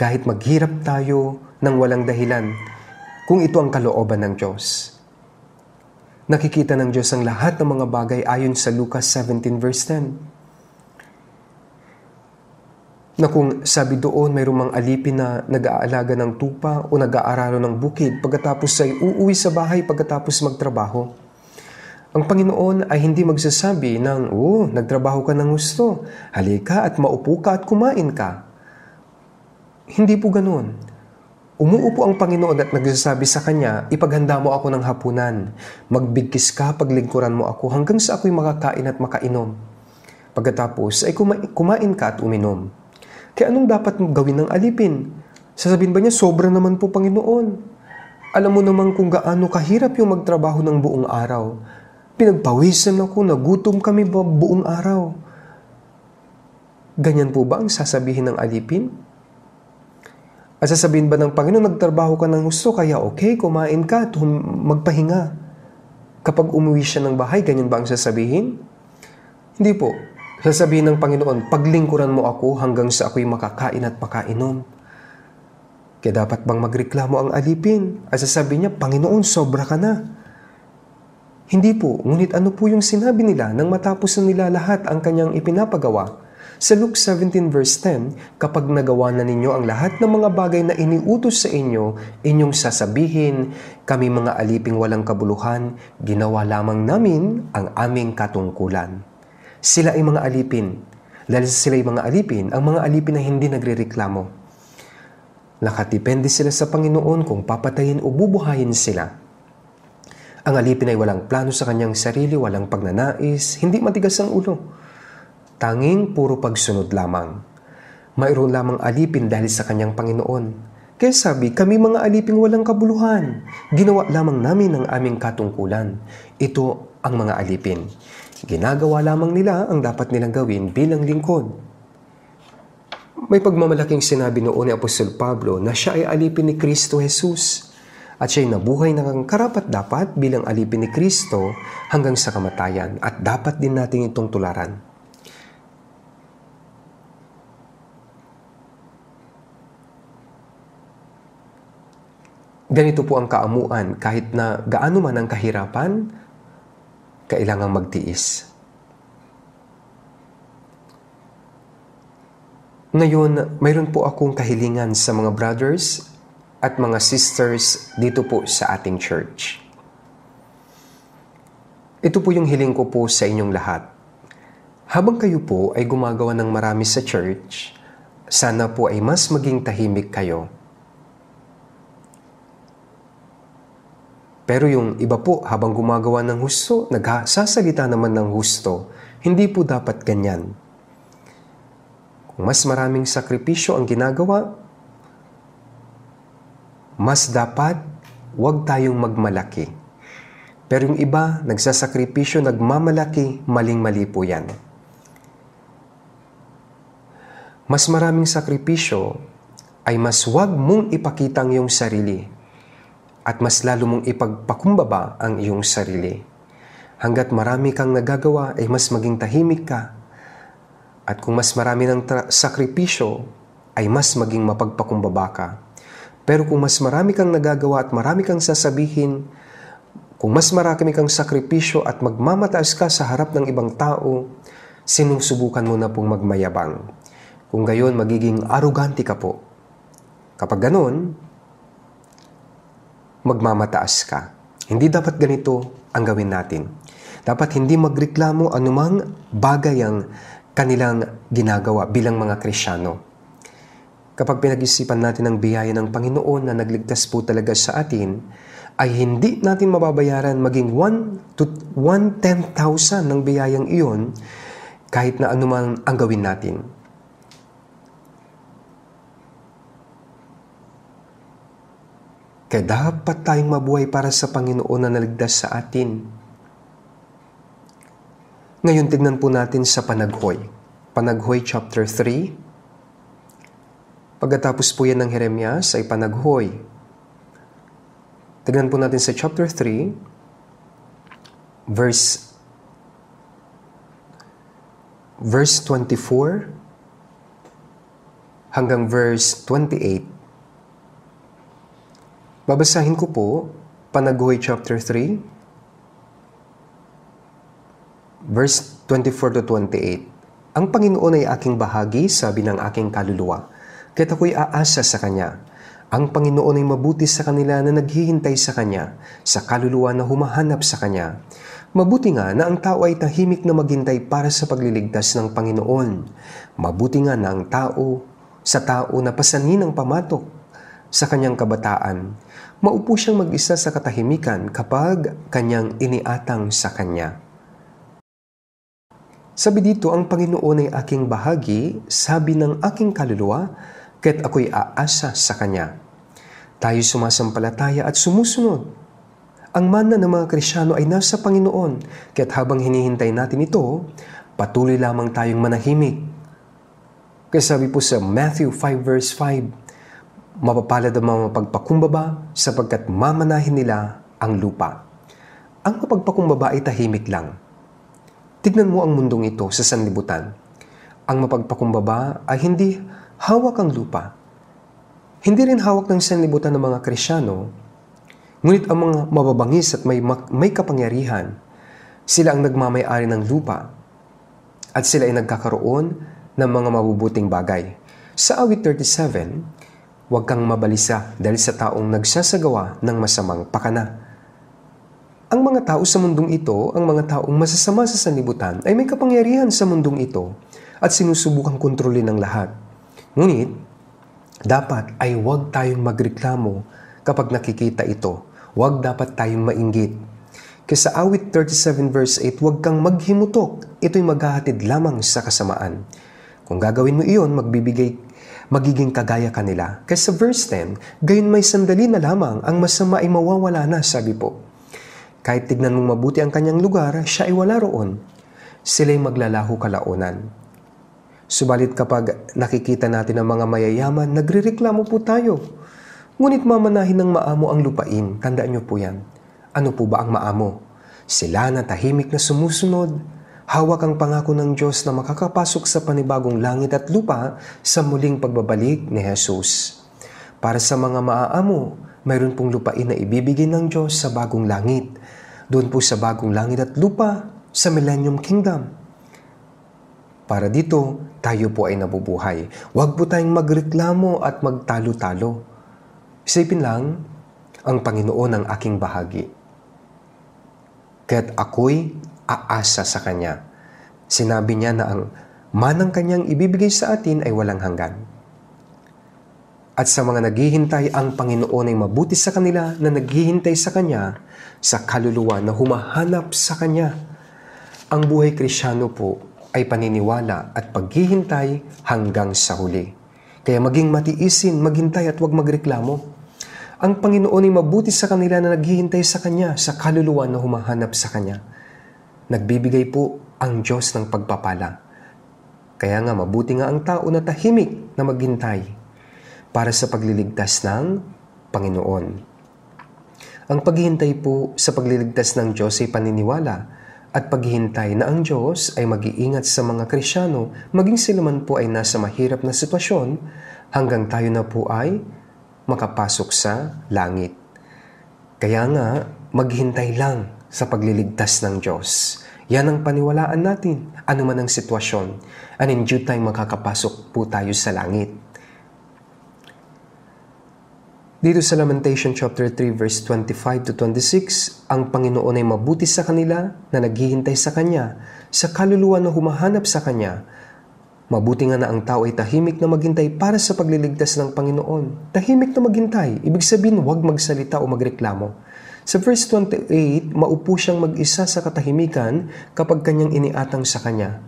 kahit maghirap tayo ng walang dahilan kung ito ang kalooban ng Diyos. Nakikita ng Diyos ang lahat ng mga bagay ayon sa Lucas 17 verse 10 na kung sabi doon mayroong mga alipin na nag-aalaga ng tupa o nag-aaralo ng bukid pagkatapos ay uuwi sa bahay pagkatapos magtrabaho. Ang Panginoon ay hindi magsasabi ng, oh, nagtrabaho ka ng gusto, halika at maupo ka at kumain ka. Hindi po ganoon. Umuupo ang Panginoon at nagsasabi sa Kanya, ipaghanda mo ako ng hapunan, magbigkis ka, paglingkuran mo ako hanggang sa ako'y makakain at makainom. Pagkatapos ay kumain ka at uminom. Kaya anong dapat gawin ng alipin? Sasabihin ba niya, sobra naman po Panginoon. Alam mo naman kung gaano kahirap yung magtrabaho ng buong araw. Pinagpawisan ako, nagutom kami buong araw. Ganyan po ba ang sasabihin ng alipin? At sasabihin ba ng Panginoon, nagtrabaho ka ng gusto, kaya okay, kumain ka at magpahinga. Kapag umuwi siya ng bahay, ganyan ba ang sasabihin? Hindi po. Sasabihin ng Panginoon, paglingkuran mo ako hanggang sa ako'y makakain at makainom. Kaya dapat bang magreklamo ang alipin? At sasabihin niya, Panginoon, sobra ka na. Hindi po, ngunit ano po yung sinabi nila nang matapos na nila lahat ang kanyang ipinapagawa? Sa Luke 17 verse 10, kapag nagawa na ninyo ang lahat ng mga bagay na iniutos sa inyo, inyong sasabihin, kami mga aliping walang kabuluhan, ginawa lamang namin ang aming katungkulan sila ay mga alipin. Dahil sila ay mga alipin, ang mga alipin na hindi nagrereklamo. Nakatipende sila sa Panginoon kung papatayin o bubuhayin sila. Ang alipin ay walang plano sa kanyang sarili, walang pagnanais, hindi matigas ang ulo. Tanging puro pagsunod lamang. Mayroon lamang alipin dahil sa kanyang Panginoon. Kaya sabi, kami mga aliping walang kabuluhan. Ginawa lamang namin ang aming katungkulan. Ito ang mga alipin. Ginagawa lamang nila ang dapat nilang gawin bilang lingkod. May pagmamalaking sinabi noon ni Apostol Pablo na siya ay alipin ni Kristo Jesus at siya ay nabuhay ng karapat dapat bilang alipin ni Kristo hanggang sa kamatayan at dapat din natin itong tularan. Ganito po ang kaamuan kahit na gaano man ang kahirapan, kailangang magtiis. Ngayon, mayroon po akong kahilingan sa mga brothers at mga sisters dito po sa ating church. Ito po yung hiling ko po sa inyong lahat. Habang kayo po ay gumagawa ng marami sa church, sana po ay mas maging tahimik kayo Pero yung iba po, habang gumagawa ng husto, nagsasalita naman ng husto, hindi po dapat ganyan. Kung mas maraming sakripisyo ang ginagawa, mas dapat huwag tayong magmalaki. Pero yung iba, nagsasakripisyo, nagmamalaki, maling-mali po yan. Mas maraming sakripisyo ay mas huwag mong ipakita ang iyong sarili at mas lalo mong ipagpakumbaba ang iyong sarili. Hanggat marami kang nagagawa ay mas maging tahimik ka at kung mas marami ng tra- sakripisyo ay mas maging mapagpakumbaba ka. Pero kung mas marami kang nagagawa at marami kang sasabihin, kung mas marami kang sakripisyo at magmamataas ka sa harap ng ibang tao, sinusubukan mo na pong magmayabang. Kung gayon, magiging arugante ka po. Kapag ganon, magmamataas ka. Hindi dapat ganito ang gawin natin. Dapat hindi magreklamo anumang bagay ang kanilang ginagawa bilang mga Krisyano. Kapag pinag-isipan natin ang biyaya ng Panginoon na nagligtas po talaga sa atin, ay hindi natin mababayaran maging 1 to 1 10,000 ng biyayang iyon kahit na anuman ang gawin natin. Kaya dapat tayong mabuhay para sa Panginoon na naligtas sa atin. Ngayon, tignan po natin sa Panaghoy. Panaghoy chapter 3. Pagkatapos po yan ng Jeremias ay Panaghoy. Tignan po natin sa chapter 3, verse verse 24 hanggang verse 28 Babasahin ko po Panaghoy chapter 3 verse 24 to 28. Ang Panginoon ay aking bahagi, sabi ng aking kaluluwa. Kaya't ako'y aasa sa Kanya. Ang Panginoon ay mabuti sa kanila na naghihintay sa Kanya, sa kaluluwa na humahanap sa Kanya. Mabuti nga na ang tao ay tahimik na maghintay para sa pagliligtas ng Panginoon. Mabuti nga na ang tao, sa tao na pasanin ang pamatok sa kanyang kabataan Maupo siyang mag-isa sa katahimikan kapag kanyang iniatang sa kanya. Sabi dito, ang Panginoon ay aking bahagi, sabi ng aking kaluluwa, kaya't ako'y aasa sa Kanya. Tayo sumasampalataya at sumusunod ang mana ng mga Krisyano ay nasa Panginoon, kahit habang hinihintay natin ito, patuloy lamang tayong manahimik. Kaya sabi po sa Matthew 5 verse 5, mapapalad ang mga mapagpakumbaba sapagkat mamanahin nila ang lupa. Ang mapagpakumbaba ay tahimik lang. Tignan mo ang mundong ito sa sanlibutan. Ang mapagpakumbaba ay hindi hawak ang lupa. Hindi rin hawak ng sanlibutan ng mga Krisyano, ngunit ang mga mababangis at may, may kapangyarihan, sila ang nagmamayari ng lupa at sila ay nagkakaroon ng mga mabubuting bagay. Sa awit 37, Huwag kang mabalisa dahil sa taong nagsasagawa ng masamang pakana. Ang mga tao sa mundong ito, ang mga taong masasama sa sanlibutan ay may kapangyarihan sa mundong ito at sinusubukang kontrolin ang lahat. Ngunit, dapat ay huwag tayong magreklamo kapag nakikita ito. Huwag dapat tayong mainggit. Kaya awit 37 verse 8, huwag kang maghimutok. Ito'y maghahatid lamang sa kasamaan. Kung gagawin mo iyon, magbibigay magiging kagaya kanila. Kasi sa verse 10, gayon may sandali na lamang ang masama ay mawawala na, sabi po. Kahit tignan mong mabuti ang kanyang lugar, siya ay wala roon. Sila'y maglalaho kalaunan. Subalit kapag nakikita natin ang mga mayayaman, nagrireklamo po tayo. Ngunit mamanahin ng maamo ang lupain, tandaan niyo po yan. Ano po ba ang maamo? Sila na tahimik na sumusunod, Hawak ang pangako ng Diyos na makakapasok sa panibagong langit at lupa sa muling pagbabalik ni Jesus. Para sa mga maaamo, mayroon pong lupain na ibibigay ng Diyos sa bagong langit. Doon po sa bagong langit at lupa sa Millennium Kingdom. Para dito, tayo po ay nabubuhay. Huwag po tayong magreklamo at magtalo-talo. Isipin lang, ang Panginoon ang aking bahagi. Kaya't ako'y aasa sa Kanya. Sinabi niya na ang manang Kanyang ibibigay sa atin ay walang hanggan. At sa mga naghihintay, ang Panginoon ay mabuti sa kanila na naghihintay sa Kanya sa kaluluwa na humahanap sa Kanya. Ang buhay krisyano po ay paniniwala at paghihintay hanggang sa huli. Kaya maging matiisin, maghintay at huwag magreklamo. Ang Panginoon ay mabuti sa kanila na naghihintay sa Kanya sa kaluluwa na humahanap sa Kanya. Nagbibigay po ang Diyos ng pagpapala. Kaya nga mabuti nga ang tao na tahimik na maghintay para sa pagliligtas ng Panginoon. Ang paghihintay po sa pagliligtas ng Diyos ay paniniwala at paghihintay na ang Diyos ay mag-iingat sa mga Krisyano maging sila man po ay nasa mahirap na sitwasyon hanggang tayo na po ay makapasok sa langit. Kaya nga, maghintay lang sa pagliligtas ng Diyos. Yan ang paniwalaan natin, anuman ang sitwasyon, and in due time makakapasok po tayo sa langit. Dito sa Lamentation chapter 3 verse 25 to 26, ang Panginoon ay mabuti sa kanila na naghihintay sa Kanya, sa kaluluwa na humahanap sa Kanya. Mabuti nga na ang tao ay tahimik na maghintay para sa pagliligtas ng Panginoon. Tahimik na maghintay, ibig sabihin huwag magsalita o magreklamo. Sa verse 28, maupo siyang mag-isa sa katahimikan kapag kanyang iniatang sa kanya.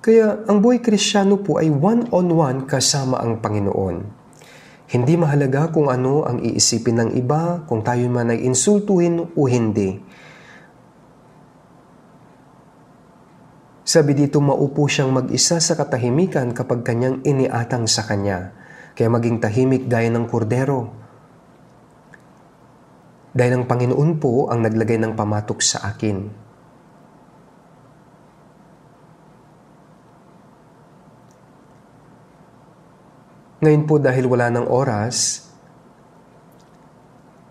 Kaya ang buhay krisyano po ay one-on-one kasama ang Panginoon. Hindi mahalaga kung ano ang iisipin ng iba, kung tayo man ay insultuhin o hindi. Sabi dito, maupo siyang mag-isa sa katahimikan kapag kanyang iniatang sa kanya. Kaya maging tahimik gaya ng kordero dahil ang Panginoon po ang naglagay ng pamatok sa akin. Ngayon po dahil wala ng oras,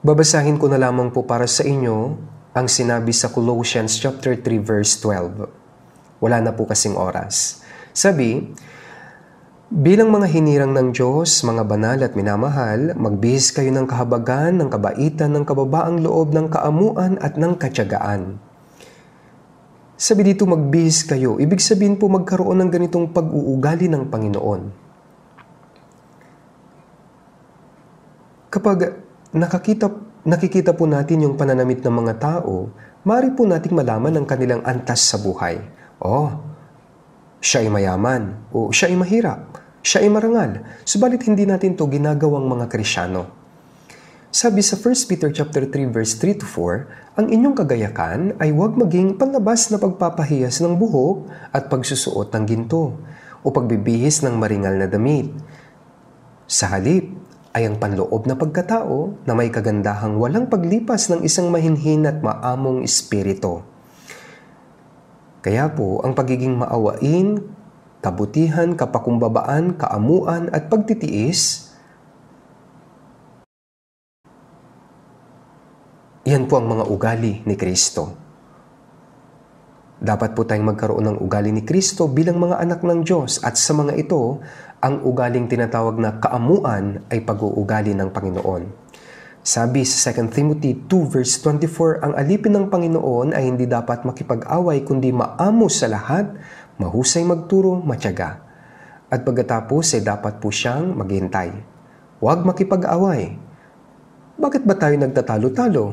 babasahin ko na lamang po para sa inyo ang sinabi sa Colossians chapter 3 verse 12. Wala na po kasing oras. Sabi, Bilang mga hinirang ng Diyos, mga banal at minamahal, magbihis kayo ng kahabagan, ng kabaitan, ng kababaang loob, ng kaamuan at ng katyagaan. Sabi dito magbihis kayo, ibig sabihin po magkaroon ng ganitong pag-uugali ng Panginoon. Kapag nakakita, nakikita po natin yung pananamit ng mga tao, maaari po nating malaman ang kanilang antas sa buhay. Oh, siya ay mayaman o siya ay mahirap. Siya ay marangal, subalit hindi natin to ginagawang mga Krisyano. Sabi sa 1 Peter chapter 3 verse 3 to 4, ang inyong kagayakan ay huwag maging panlabas na pagpapahiyas ng buhok at pagsusuot ng ginto o pagbibihis ng maringal na damit. Sa halip ay ang panloob na pagkatao na may kagandahang walang paglipas ng isang mahinhin at maamong espirito. Kaya po, ang pagiging maawain, kabutihan, kapakumbabaan, kaamuan at pagtitiis, yan po ang mga ugali ni Kristo. Dapat po tayong magkaroon ng ugali ni Kristo bilang mga anak ng Diyos at sa mga ito, ang ugaling tinatawag na kaamuan ay pag-uugali ng Panginoon. Sabi sa 2 Timothy 2 verse 24, ang alipin ng Panginoon ay hindi dapat makipag-away kundi maamo sa lahat mahusay magturo, matyaga. At pagkatapos ay eh, dapat po siyang maghintay. Huwag makipag-away. Bakit ba tayo nagtatalo-talo?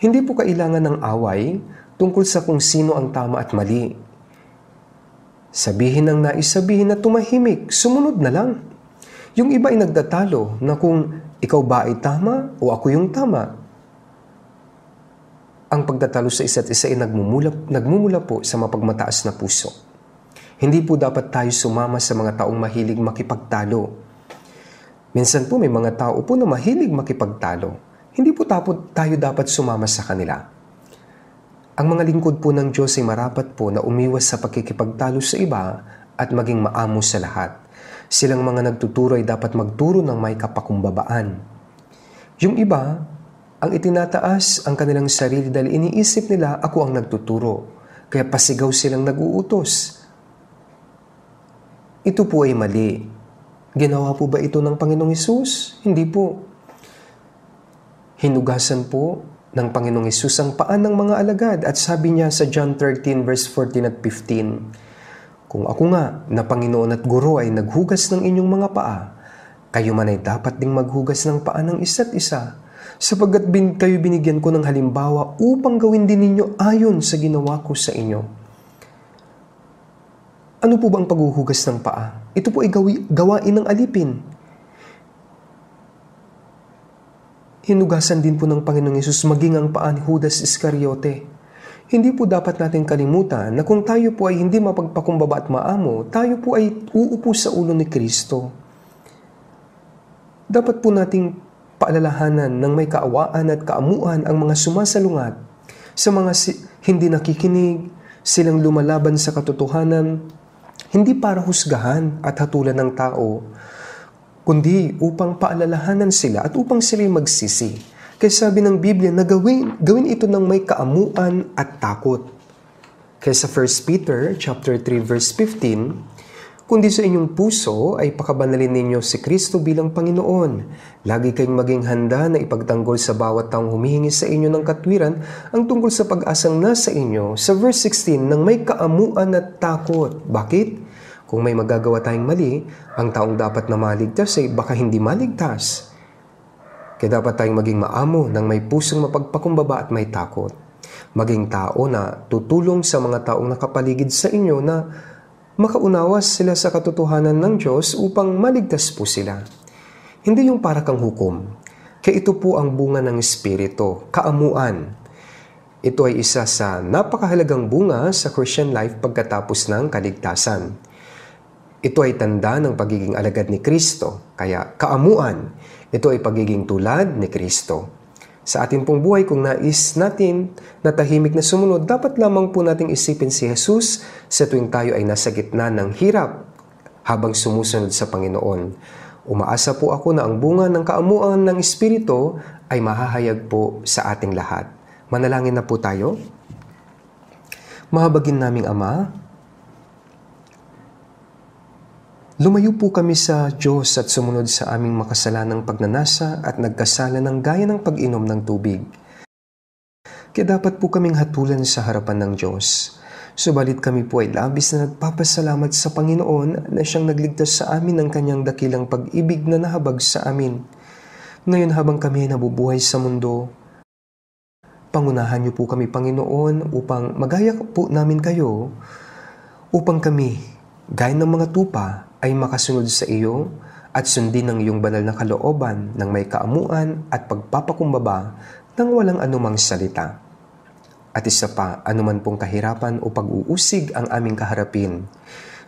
Hindi po kailangan ng away tungkol sa kung sino ang tama at mali. Sabihin ang nais sabihin na tumahimik, sumunod na lang. Yung iba ay nagtatalo na kung ikaw ba ay tama o ako yung tama. Ang pagtatalo sa isa't isa ay nagmumula, nagmumula po sa mapagmataas na puso. Hindi po dapat tayo sumama sa mga taong mahilig makipagtalo. Minsan po may mga tao po na mahilig makipagtalo. Hindi po tapos tayo dapat sumama sa kanila. Ang mga lingkod po ng Diyos ay marapat po na umiwas sa pakikipagtalo sa iba at maging maamo sa lahat. Silang mga nagtuturo ay dapat magturo ng may kapakumbabaan. Yung iba, ang itinataas ang kanilang sarili dahil iniisip nila ako ang nagtuturo. Kaya pasigaw silang naguutos. Ito po ay mali. Ginawa po ba ito ng Panginoong Isus? Hindi po. Hinugasan po ng Panginoong Isus ang paan ng mga alagad at sabi niya sa John 13 verse 14 at 15, Kung ako nga na Panginoon at Guro ay naghugas ng inyong mga paa, kayo man ay dapat ding maghugas ng paa ng isa't isa sapagkat bin kayo binigyan ko ng halimbawa upang gawin din ninyo ayon sa ginawa ko sa inyo. Ano po ba ang paghuhugas ng paa? Ito po ay gawi, gawain ng alipin. Hinugasan din po ng Panginoong Yesus maging ang paa ni Judas Iscariote. Hindi po dapat natin kalimutan na kung tayo po ay hindi mapagpakumbaba at maamo, tayo po ay uupo sa ulo ni Kristo. Dapat po nating paalalahanan ng may kaawaan at kaamuan ang mga sumasalungat sa mga si- hindi nakikinig, silang lumalaban sa katotohanan, hindi para husgahan at hatulan ng tao, kundi upang paalalahanan sila at upang sila'y magsisi. Kaya sabi ng Biblia na gawin, gawin ito ng may kaamuan at takot. Kaya sa 1 Peter chapter 3 verse 15, kundi sa inyong puso ay pakabanalin ninyo si Kristo bilang Panginoon. Lagi kayong maging handa na ipagtanggol sa bawat taong humihingi sa inyo ng katwiran ang tungkol sa pag-asang nasa inyo sa verse 16 ng may kaamuan at takot. Bakit? Kung may magagawa tayong mali, ang taong dapat na maligtas ay baka hindi maligtas. Kaya dapat tayong maging maamo ng may pusong mapagpakumbaba at may takot. Maging tao na tutulong sa mga taong nakapaligid sa inyo na makaunawa sila sa katotohanan ng Diyos upang maligtas po sila. Hindi yung para kang hukom. Kaya ito po ang bunga ng Espiritu, kaamuan. Ito ay isa sa napakahalagang bunga sa Christian life pagkatapos ng kaligtasan. Ito ay tanda ng pagiging alagad ni Kristo, kaya kaamuan. Ito ay pagiging tulad ni Kristo. Sa atin pong buhay, kung nais natin na tahimik na sumunod, dapat lamang po nating isipin si Jesus sa tuwing tayo ay nasa gitna ng hirap habang sumusunod sa Panginoon. Umaasa po ako na ang bunga ng kaamuan ng Espiritu ay mahahayag po sa ating lahat. Manalangin na po tayo. Mahabagin naming Ama, Lumayo po kami sa Diyos at sumunod sa aming makasalanang pagnanasa at nagkasala ng gaya ng pag-inom ng tubig. Kaya dapat po kaming hatulan sa harapan ng Diyos. Subalit kami po ay labis na nagpapasalamat sa Panginoon na siyang nagligtas sa amin ng kanyang dakilang pag-ibig na nahabag sa amin. Ngayon habang kami ay nabubuhay sa mundo, pangunahan niyo po kami Panginoon upang magayak po namin kayo upang kami, gaya ng mga tupa, ay makasunod sa iyo at sundin ang iyong banal na kalooban ng may kaamuan at pagpapakumbaba ng walang anumang salita. At isa pa, anuman pong kahirapan o pag-uusig ang aming kaharapin,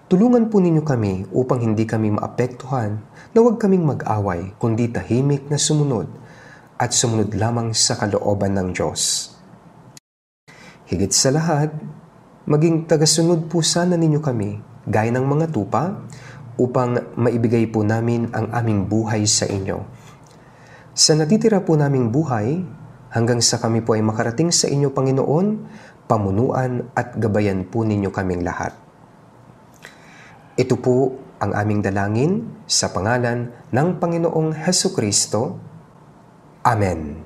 tulungan po ninyo kami upang hindi kami maapektuhan na huwag kaming mag-away kundi tahimik na sumunod at sumunod lamang sa kalooban ng Diyos. Higit sa lahat, maging tagasunod po sana ninyo kami gaya ng mga tupa upang maibigay po namin ang aming buhay sa inyo. Sa natitira po naming buhay, hanggang sa kami po ay makarating sa inyo, Panginoon, pamunuan at gabayan po ninyo kaming lahat. Ito po ang aming dalangin sa pangalan ng Panginoong Heso Kristo. Amen.